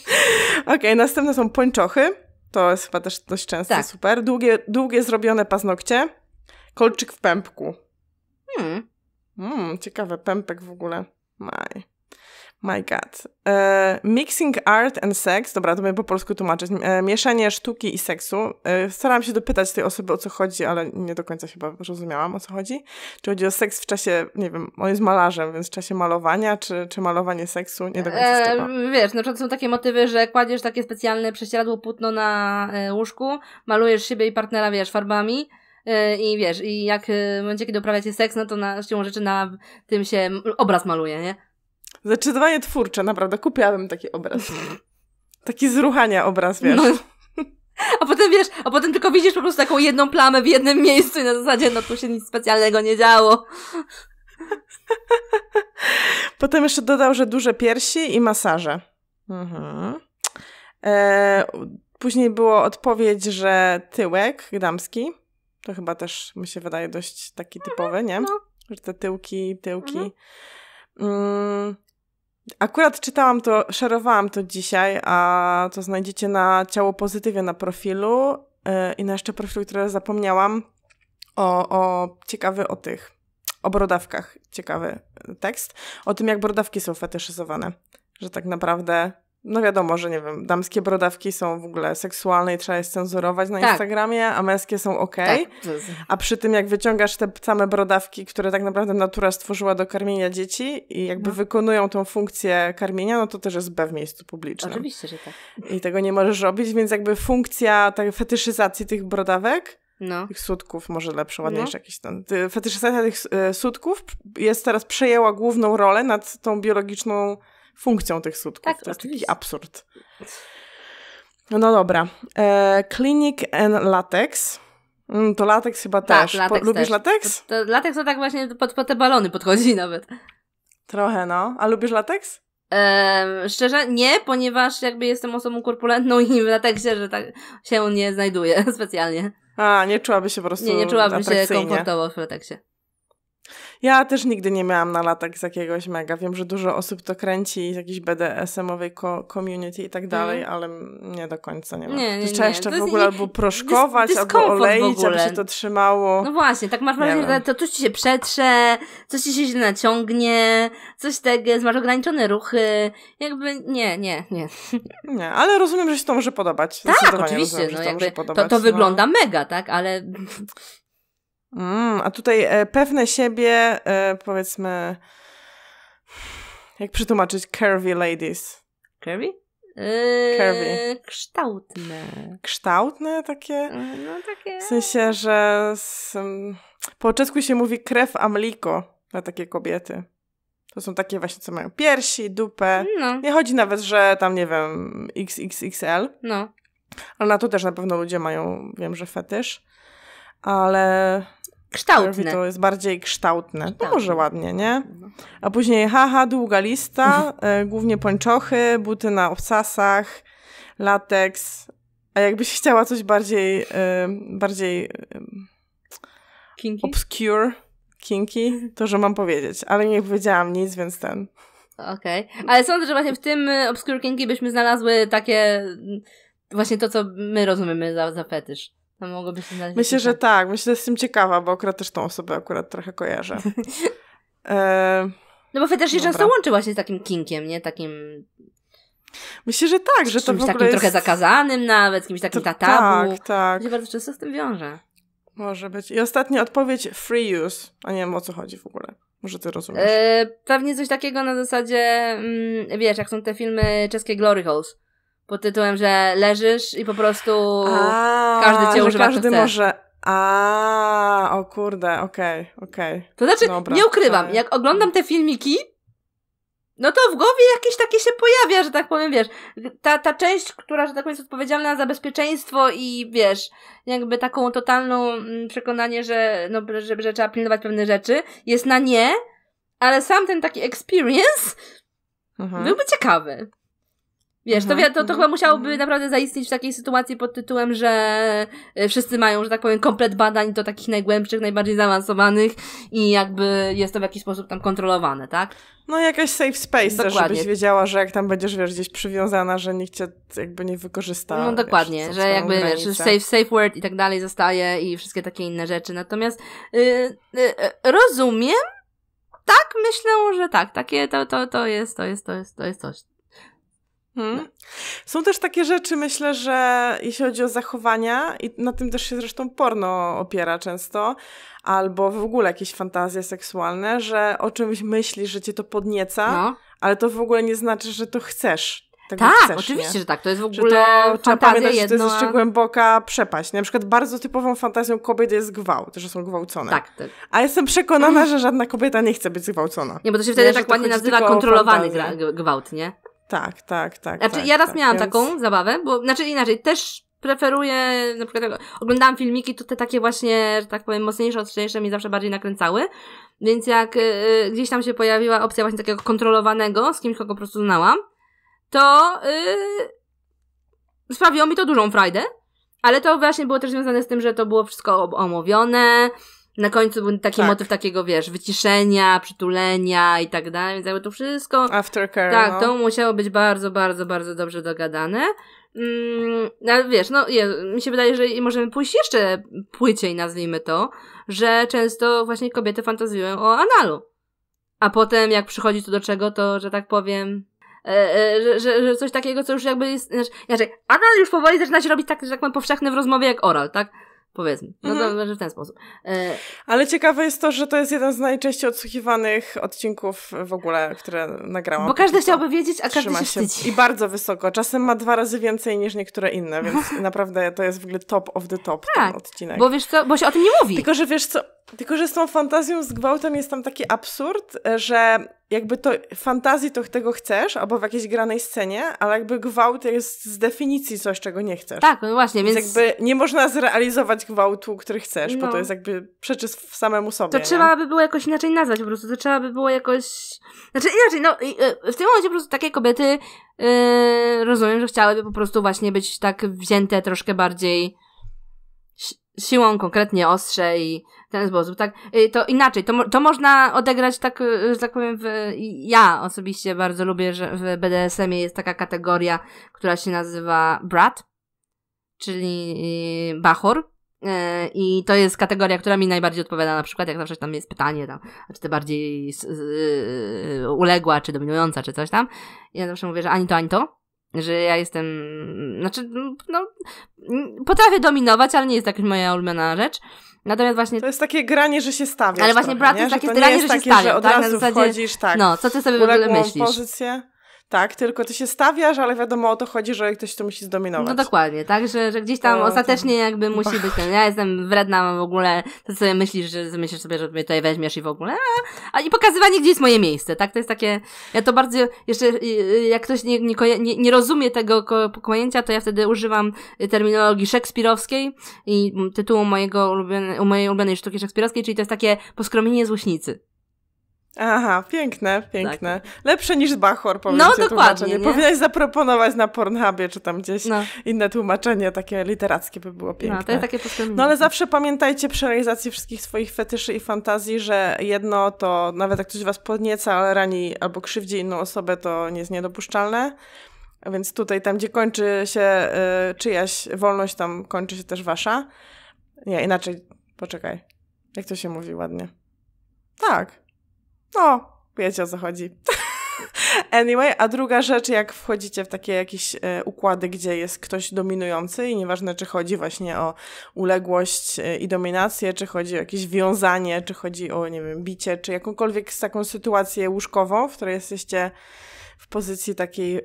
okay, następne są pończochy. To jest chyba też dość często tak. super. Długie, długie zrobione paznokcie. Kolczyk w pępku. Hmm. hmm ciekawe, pępek w ogóle. Maj. My God. E, mixing art and sex, dobra, to będę po polsku tłumaczyć. E, mieszanie sztuki i seksu. E, starałam się dopytać tej osoby o co chodzi, ale nie do końca chyba rozumiałam o co chodzi. Czy chodzi o seks w czasie, nie wiem, on jest malarzem, więc w czasie malowania, czy, czy malowanie seksu? Nie do końca e, Wiesz, na no przykład są takie motywy, że kładziesz takie specjalne prześcieradło płótno na łóżku, malujesz siebie i partnera, wiesz, farbami. I wiesz, i jak w momencie, kiedy uprawiacie seks, no to na siłą rzeczy na tym się obraz maluje, nie? Zdecydowanie twórcze, naprawdę. Kupiłabym taki obraz. Taki zruchania obraz, wiesz. No. A potem wiesz, a potem tylko widzisz po prostu taką jedną plamę w jednym miejscu i na zasadzie, no tu się nic specjalnego nie działo. Potem jeszcze dodał, że duże piersi i masaże. Mhm. E, później było odpowiedź, że tyłek damski. To chyba też mi się wydaje dość taki typowy, nie? No. Że te tyłki, tyłki. Mhm. Mm. Akurat czytałam to, szerowałam to dzisiaj, a to znajdziecie na Ciało Pozytywie na profilu yy, i na jeszcze profilu, które zapomniałam, o, o ciekawy o tych, o brodawkach, ciekawy tekst, o tym jak brodawki są fetyszyzowane, że tak naprawdę no wiadomo, że nie wiem, damskie brodawki są w ogóle seksualne i trzeba je cenzurować na tak. Instagramie, a męskie są ok. Tak. A przy tym jak wyciągasz te same brodawki, które tak naprawdę natura stworzyła do karmienia dzieci i jakby no. wykonują tą funkcję karmienia, no to też jest B w miejscu publicznym. Oczywiście, że tak. I tego nie możesz robić, więc jakby funkcja tak, fetyszyzacji tych brodawek no. tych sutków, może lepsze, ładniejsze no. jakieś ten. Fetyszyzacja tych e, sutków jest teraz przejęła główną rolę nad tą biologiczną funkcją tych sutków. Tak, to jest taki absurd. No dobra. E, Clinic and Latex. Mm, to lateks chyba tak, też. Lateks po, lubisz lateks? To, to lateks to tak właśnie pod, pod te balony podchodzi nawet. Trochę no. A lubisz lateks? Ehm, szczerze nie, ponieważ jakby jestem osobą korpulentną i w lateksie, że tak się nie znajduję (laughs) specjalnie. A, nie czułaby się po prostu Nie, nie czułabym się komfortowo w lateksie. Ja też nigdy nie miałam na latach z jakiegoś mega. Wiem, że dużo osób to kręci z jakiejś BDSM-owej ko- community i tak mhm. dalej, mm. ale nie do końca nie ma. Nie, nie, Trzeba nie. jeszcze w ogóle albo proszkować, dys- albo oleić, aby się to trzymało. No właśnie, tak masz wrażenie, że to coś ci się przetrze, coś ci się źle naciągnie, coś tego, tak masz ograniczone ruchy, jakby nie, nie, nie. (laughs) Nie, ale rozumiem, że się to może podobać. Tak, oczywiście, rozumiem, no, to, jakby, to, to, no. wygląda no. mega, tak, ale Mm, a tutaj e, pewne siebie, e, powiedzmy, jak przetłumaczyć curvy ladies? Curvy? Yy, curvy. Kształtne. Kształtne takie? E, no takie. W sensie, że z, mm, po czesku się mówi krew amliko na takie kobiety. To są takie właśnie, co mają piersi, dupę. No. Nie chodzi nawet, że tam, nie wiem, XXXL. No. Ale na to też na pewno ludzie mają, wiem, że fetysz. Ale Kształtne. To jest bardziej kształtne. kształtne. No może ładnie, nie? Tak, no. A później haha, długa lista, mhm. e, głównie pończochy, buty na obcasach, lateks. A jakbyś chciała coś bardziej, e, bardziej e, kinky? obscure, kinki, to że mam powiedzieć. Ale nie powiedziałam nic, więc ten... Okej. Okay. Ale sądzę, że właśnie w tym obscure kinki byśmy znalazły takie... Mm, właśnie to, co my rozumiemy za, za fetysz mogłoby się znaleźć. Myślę, że tak. Myślę, że jestem ciekawa, bo akurat też tą osobę akurat trochę kojarzę. (laughs) e... No bo Fy też się często łączy właśnie z takim kinkiem, nie? Takim... Myślę, że tak, że to w ogóle takim jest... trochę zakazanym nawet, kimś takim to, tatabu. Tak, tak. To się bardzo często z tym wiąże. Może być. I ostatnia odpowiedź, free use. A nie wiem, o co chodzi w ogóle. Może ty rozumiesz. E, pewnie coś takiego na zasadzie, mm, wiesz, jak są te filmy czeskie Glory Holes pod tytułem, że leżysz i po prostu A, każdy cię używa, każdy może. A, o kurde, okej, okay, okej. Okay. To znaczy, Dobra, nie ukrywam, jak oglądam te filmiki, no to w głowie jakieś takie się pojawia, że tak powiem, wiesz, ta, ta część, która, że tak powiem, jest odpowiedzialna za bezpieczeństwo i wiesz, jakby taką totalną mm, przekonanie, że, no, że, że trzeba pilnować pewne rzeczy, jest na nie, ale sam ten taki experience mhm. byłby ciekawy. Wiesz, Aha, to, to, to mhm, chyba musiałoby mhm. naprawdę zaistnieć w takiej sytuacji pod tytułem, że e, wszyscy mają, że tak powiem, komplet badań do takich najgłębszych, najbardziej zaawansowanych i jakby jest to w jakiś sposób tam kontrolowane, tak? No jakaś safe space dokładnie. też, żebyś wiedziała, że jak tam będziesz, wiesz, gdzieś przywiązana, że nikt cię jakby nie wykorzysta. No dokładnie, wiesz, że jakby wiesz, safe, safe word i tak dalej zostaje i wszystkie takie inne rzeczy. Natomiast yy, yy, rozumiem, tak, myślę, że tak, takie to, to, to jest, to jest, to jest, to jest coś. Hmm. No. Są też takie rzeczy, myślę, że jeśli chodzi o zachowania, i na tym też się zresztą porno opiera często, albo w ogóle jakieś fantazje seksualne, że o czymś myślisz, że cię to podnieca, no. ale to w ogóle nie znaczy, że to chcesz. tak, chcesz, oczywiście, nie? że tak. To jest w ogóle to, trzeba pamiętać, jedno... że to jest jeszcze głęboka przepaść. Na przykład bardzo typową fantazją kobiet jest gwałt, że są gwałcone. Tak. tak. A jestem przekonana, że żadna kobieta nie chce być gwałcona. Nie, bo to się wtedy nie, tak ładnie nazywa kontrolowany gwałt, nie? Tak, tak, tak. Znaczy, tak, ja raz tak, miałam więc... taką zabawę, bo znaczy inaczej, też preferuję, na przykład oglądałam filmiki, to te takie właśnie, że tak powiem, mocniejsze, ostrzejsze mi zawsze bardziej nakręcały. Więc jak y, y, gdzieś tam się pojawiła opcja właśnie takiego kontrolowanego, z kimś, kogo po prostu znałam, to y, sprawiło mi to dużą frajdę. Ale to właśnie było też związane z tym, że to było wszystko omówione, na końcu był taki tak. motyw takiego, wiesz, wyciszenia, przytulenia i tak dalej, więc jakby to wszystko... Aftercare, Tak, no. to musiało być bardzo, bardzo, bardzo dobrze dogadane. Mm, no ale wiesz, no je, mi się wydaje, że możemy pójść jeszcze płyciej, nazwijmy to, że często właśnie kobiety fantazjują o analu. A potem jak przychodzi tu do czego, to, że tak powiem, e, e, że, że, że coś takiego, co już jakby jest, znaczy, anal już powoli zaczyna się robić tak, że tak powszechny w rozmowie jak oral, tak? Powiedzmy. No to, mhm. że w ten sposób. E... Ale ciekawe jest to, że to jest jeden z najczęściej odsłuchiwanych odcinków w ogóle, które nagrałam. Bo każdy chciałby wiedzieć, a każdy się, się I bardzo wysoko. Czasem ma dwa razy więcej niż niektóre inne, więc (laughs) naprawdę to jest w ogóle top of the top tak, ten odcinek. Bo wiesz co, bo się o tym nie mówi. Tylko, że wiesz co, tylko, że z tą fantazją, z gwałtem jest tam taki absurd, że jakby to fantazji to tego chcesz, albo w jakiejś granej scenie, ale jakby gwałt jest z definicji coś, czego nie chcesz. Tak, no właśnie, więc... więc jakby nie można zrealizować gwałtu, który chcesz, no. bo to no. jest jakby przeczyst w samemu sobie. To trzeba by było jakoś inaczej nazwać po prostu, to trzeba by było jakoś... Znaczy inaczej, no e, w tym momencie po prostu takie kobiety yy, rozumiem, że chciałyby po prostu właśnie być tak wzięte troszkę bardziej siłą konkretnie ostrze i w ten sposób, tak? Y, to inaczej, to, to można odegrać tak, y, że tak powiem, w, ja osobiście bardzo lubię, że w BDSM-ie jest taka kategoria, która się nazywa brat, czyli y, bachor, i to jest kategoria, która mi najbardziej odpowiada, na przykład jak zawsze tam jest pytanie, tam, czy ty bardziej uległa, czy dominująca, czy coś tam. Ja zawsze mówię, że ani to, ani to że ja jestem, znaczy, no, potrafię dominować, ale nie jest taka moja ulubiona rzecz. Natomiast właśnie... To jest takie granie, że się stawiasz. Ale właśnie brat jest takie granie, że, się stawiasz. Tak, na zasadzie, wchodzisz, tak, no, co ty sobie w ogóle myślisz? pozycję. Tak, tylko ty się stawiasz, ale wiadomo o to chodzi, że ktoś to musi zdominować. No dokładnie, tak, że, że gdzieś tam ostatecznie jakby musi być ten, ja jestem wredna w ogóle, to sobie myślisz, że myślisz sobie, że mnie tutaj weźmiesz i w ogóle, a, a i pokazywanie, gdzie jest moje miejsce, tak, to jest takie, ja to bardzo, jeszcze y, y, jak ktoś nie, nie, nie, nie rozumie tego pojęcia, to ja wtedy używam terminologii szekspirowskiej i tytułu mojego ulubione, mojej ulubionej sztuki szekspirowskiej, czyli to jest takie poskromienie złośnicy. Aha, piękne, piękne. Tak. Lepsze niż Bachor, powiem No, dokładnie. Powinnaś zaproponować na Pornhubie, czy tam gdzieś no. inne tłumaczenie, takie literackie by było piękne. No, to jest takie no ale zawsze pamiętajcie przy realizacji wszystkich swoich fetyszy i fantazji, że jedno to, nawet jak ktoś was podnieca, ale rani albo krzywdzi inną osobę, to nie jest niedopuszczalne. A więc tutaj, tam gdzie kończy się y, czyjaś wolność, tam kończy się też wasza. Nie, inaczej, poczekaj. Jak to się mówi ładnie? Tak. No, wiecie o co chodzi. (laughs) Anyway, a druga rzecz, jak wchodzicie w takie jakieś e, układy, gdzie jest ktoś dominujący i nieważne, czy chodzi właśnie o uległość e, i dominację, czy chodzi o jakieś wiązanie, czy chodzi o, nie wiem, bicie, czy jakąkolwiek taką sytuację łóżkową, w której jesteście w pozycji takiej, e,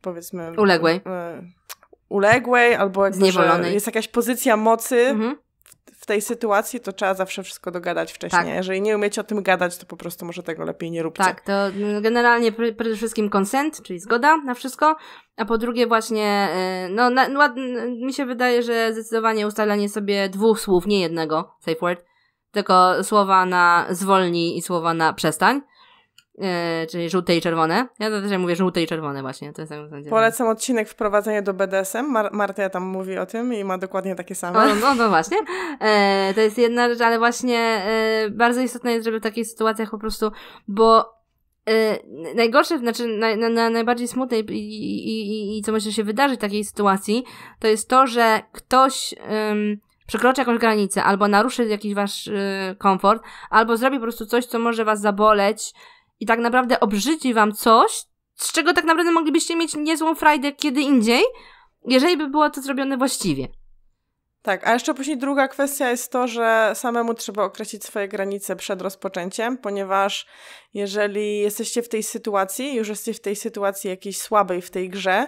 powiedzmy... Uległej. E, uległej, albo jak jest jakaś pozycja mocy, mhm w tej sytuacji to trzeba zawsze wszystko dogadać wcześniej. Tak. Jeżeli nie umiecie o tym gadać, to po prostu może tego lepiej nie róbcie. Tak, to generalnie przede wszystkim consent, czyli zgoda na wszystko, a po drugie właśnie, y, no, na, no, mi się wydaje, że zdecydowanie ustalenie sobie dwóch słów, nie jednego, safe word, tylko słowa na zwolnij i słowa na przestań, E, czyli żółte i czerwone. Ja ja mówię żółte i czerwone właśnie. To jest Polecam odcinek wprowadzenie do BDSM. Mar Marta tam mówi o tym i ma dokładnie takie same. O, no, no właśnie. E, to jest jedna rzecz, ale właśnie e, bardzo istotne jest, żeby w takich sytuacjach po prostu, bo najgorsze, znaczy na, na, na najbardziej smutne i, i, i, i, co może się wydarzyć w takiej sytuacji, to jest to, że ktoś przekroczy jakąś granicę, albo naruszy jakiś wasz komfort, albo zrobi po prostu coś, co może was zaboleć, i tak naprawdę obrzydzi wam coś, z czego tak naprawdę moglibyście mieć niezłą frajdę kiedy indziej, jeżeli by było to zrobione właściwie. Tak, a jeszcze później druga kwestia jest to, że samemu trzeba określić swoje granice przed rozpoczęciem, ponieważ jeżeli jesteście w tej sytuacji, już jesteście w tej sytuacji jakiejś słabej w tej grze,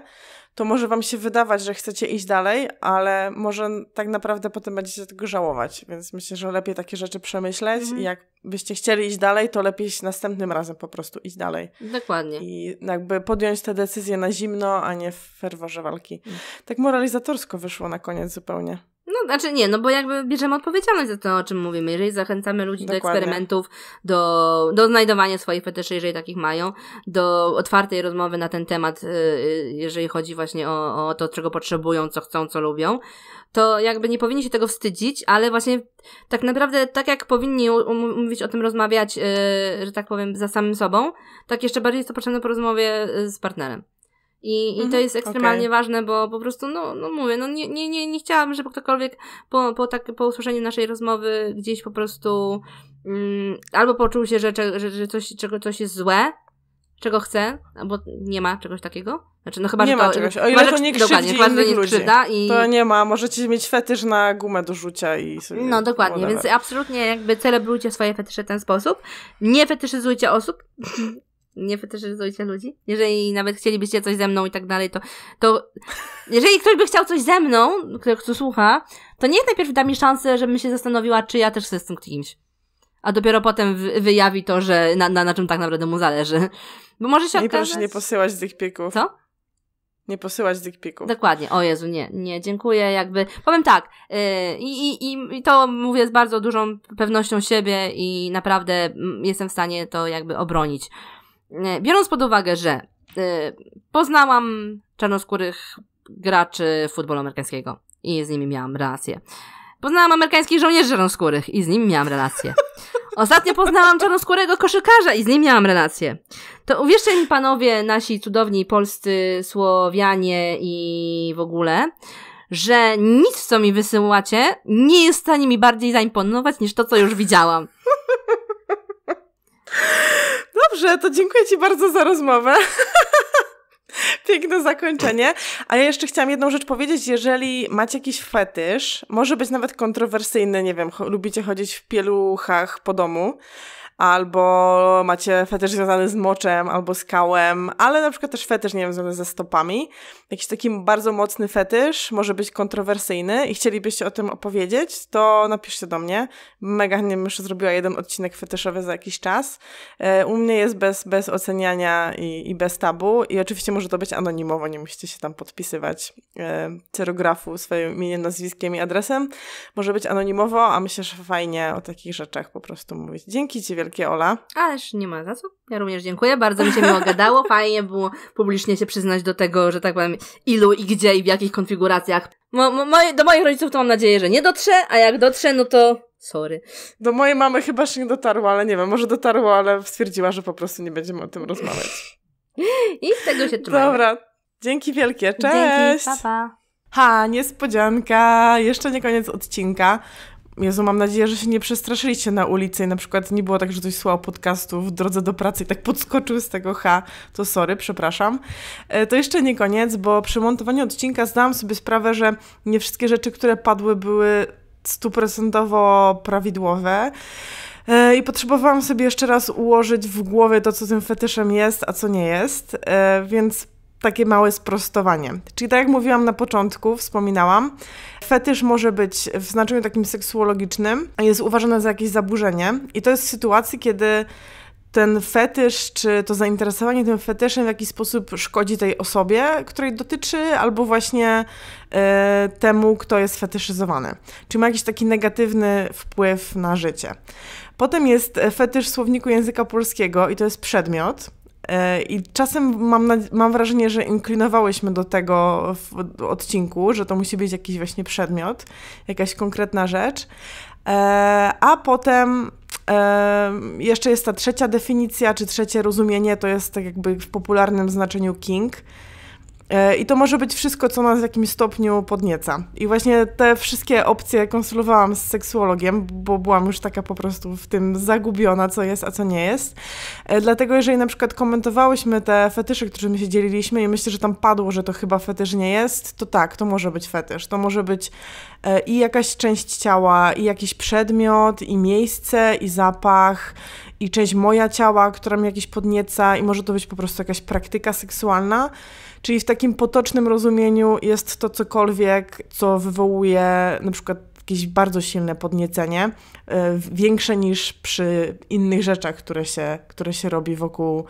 to może wam się wydawać, że chcecie iść dalej, ale może tak naprawdę potem będziecie tego żałować. Więc myślę, że lepiej takie rzeczy przemyśleć mhm. i jak byście chcieli iść dalej, to lepiej następnym razem po prostu iść dalej. Dokładnie. I jakby podjąć te decyzje na zimno, a nie w ferworze walki. Mhm. Tak moralizatorsko wyszło na koniec zupełnie. No, znaczy nie, no bo jakby bierzemy odpowiedzialność za to, o czym mówimy. Jeżeli zachęcamy ludzi Dokładnie. do eksperymentów, do, do znajdowania swoich fetyszy, jeżeli takich mają, do otwartej rozmowy na ten temat, y, y, jeżeli chodzi właśnie właśnie o, o to, czego potrzebują, co chcą, co lubią, to jakby nie powinni się tego wstydzić, ale właśnie tak naprawdę tak jak powinni mówić o tym, rozmawiać, yy, że tak powiem, za samym sobą, tak jeszcze bardziej jest to potrzebne po rozmowie y, z partnerem. I, mhm, to jest ekstremalnie okay. ważne, bo po prostu, no, no mówię, no nie, nie, nie, nie chciałabym, żeby ktokolwiek po, po, tak, po usłyszeniu naszej rozmowy gdzieś po prostu mm, albo poczuł się, że, że, że coś, czego coś jest złe, czego chce, bo nie ma czegoś takiego. Znaczy, no chyba, nie że to, ma czegoś. O ile to nie krzywdzi dokładnie, chyba, nie ludzi. I... To nie ma, możecie mieć fetysz na gumę do rzucia i sobie... No dokładnie, więc absolutnie jakby celebrujcie swoje fetysze w ten sposób. Nie fetyszyzujcie osób, (laughs) nie fetyszyzujcie ludzi. Jeżeli nawet chcielibyście coś ze mną i tak dalej, to, to jeżeli ktoś by chciał coś ze mną, kto, kto słucha, to niech najpierw da mi szansę, żebym się zastanowiła, czy ja też chcę z tym kimś a dopiero potem wyjawi to, że na, na, na czym tak naprawdę mu zależy. Bo może się I okazać... proszę nie posyłać z tych pieków. Co? Nie posyłać z tych pików. Dokładnie. O Jezu, nie, nie, dziękuję. Jakby, powiem tak, y, i, i, i to mówię z bardzo dużą pewnością siebie i naprawdę mm, jestem w stanie to jakby obronić. Y, biorąc pod uwagę, że y, poznałam czarnoskórych graczy futbolu amerykańskiego i z nimi miałam relacje. Poznałam amerykańskich żołnierzy czarnoskórych i z nim miałam relację. Ostatnio poznałam czarnoskórego koszykarza i z nim miałam relację. To uwierzcie mi panowie, nasi cudowni polscy Słowianie i w ogóle, że nic, co mi wysyłacie, nie jest w stanie mi bardziej zaimponować niż to, co już widziałam. Dobrze, to dziękuję Ci bardzo za rozmowę. (laughs) (laughs) Piękne zakończenie. A ja jeszcze chciałam jedną rzecz powiedzieć. Jeżeli macie jakiś fetysz, może być nawet kontrowersyjny, nie wiem, lubicie chodzić w pieluchach po domu, albo macie fetysz związany z moczem, albo z kałem, ale na przykład też fetysz, nie wiem, związany ze stopami. Jakiś taki bardzo mocny fetysz, może być kontrowersyjny i chcielibyście o tym opowiedzieć, to napiszcie do mnie. Mega nie bym już zrobiła jeden odcinek fetyszowy za jakiś czas. E, u mnie jest bez, bez oceniania i, i bez tabu i oczywiście może to być anonimowo, nie musicie się tam podpisywać e, cerografu swoim imieniem, nazwiskiem i adresem. Może być anonimowo, a myślę, że fajnie o takich rzeczach po prostu mówić. Dzięki Ci wielkie wielkie, Ola. Ależ nie ma za co. Ja również dziękuję. Bardzo mi się miło gadało. (laughs) Fajnie było publicznie się przyznać do tego, że tak powiem, ilu i gdzie i w jakich konfiguracjach. Mo, mo, do moich rodziców to mam nadzieję, że nie dotrze, a jak dotrze, no to Sorry. Do mojej mamy chyba się nie dotarło, ale nie wiem, może dotarło, ale stwierdziła, że po prostu nie będziemy o tym rozmawiać. (laughs) I z tego się trzymamy. Dobra. Dzięki wielkie. Cześć. Dzięki. Pa, pa. Ha, niespodzianka. Jeszcze nie koniec odcinka, Jezu, mam nadzieję, że się nie przestraszyliście na ulicy i na przykład nie było tak, że ktoś słuchał podcastu w drodze do pracy i tak podskoczył z tego ha, to sorry, przepraszam. E, to jeszcze nie koniec, bo przy montowaniu odcinka zdałam sobie sprawę, że nie wszystkie rzeczy, które padły były stuprocentowo prawidłowe. E, I potrzebowałam sobie jeszcze raz ułożyć w głowie to, co tym fetyszem jest, a co nie jest. E, więc takie małe sprostowanie. Czyli tak jak mówiłam na początku, wspominałam, fetysz może być w znaczeniu takim seksuologicznym, jest uważany za jakieś zaburzenie i to jest w sytuacji, kiedy ten fetysz, czy to zainteresowanie tym fetyszem w jakiś sposób szkodzi tej osobie, której dotyczy, albo właśnie y, temu, kto jest fetyszyzowany. Czyli ma jakiś taki negatywny wpływ na życie. Potem jest e, fetysz słowniku języka polskiego i to jest przedmiot. E, I czasem mam, mam wrażenie, że inklinowałyśmy do tego w odcinku, że to musi być jakiś właśnie przedmiot, jakaś konkretna rzecz. E, a potem e, jeszcze jest ta trzecia definicja, czy trzecie rozumienie, to jest tak jakby w popularnym znaczeniu king E, I to może być wszystko, co nas w jakimś stopniu podnieca. I właśnie te wszystkie opcje konsultowałam z seksuologiem, bo byłam już taka po prostu w tym zagubiona, co jest, a co nie jest. E, dlatego, jeżeli na przykład komentowałyśmy te fetysze, którymi się dzieliliśmy, i myślę, że tam padło, że to chyba fetysz nie jest, to tak, to może być fetysz. To może być e, i jakaś część ciała, i jakiś przedmiot, i miejsce, i zapach, i część moja ciała, która mnie jakiś podnieca, i może to być po prostu jakaś praktyka seksualna. Czyli w takim potocznym rozumieniu jest to cokolwiek, co wywołuje na przykład jakieś bardzo silne podniecenie, e, większe niż przy innych rzeczach, które się, które się robi wokół,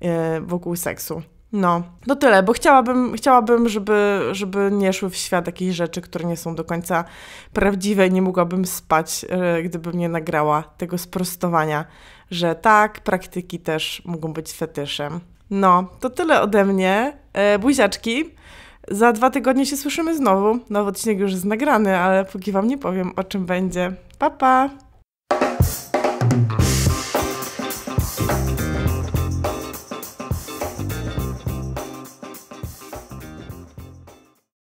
e, wokół seksu. No, no tyle, bo chciałabym, chciałabym żeby, żeby nie szły w świat jakieś rzeczy, które nie są do końca prawdziwe i nie mogłabym spać, e, gdybym nie nagrała tego sprostowania, że tak, praktyki też mogą być fetyszem. No, to tyle ode mnie. E, buziaczki. Za dwa tygodnie się słyszymy znowu. Nowy odcinek już jest nagrany, ale póki wam nie powiem, o czym będzie. Pa, pa!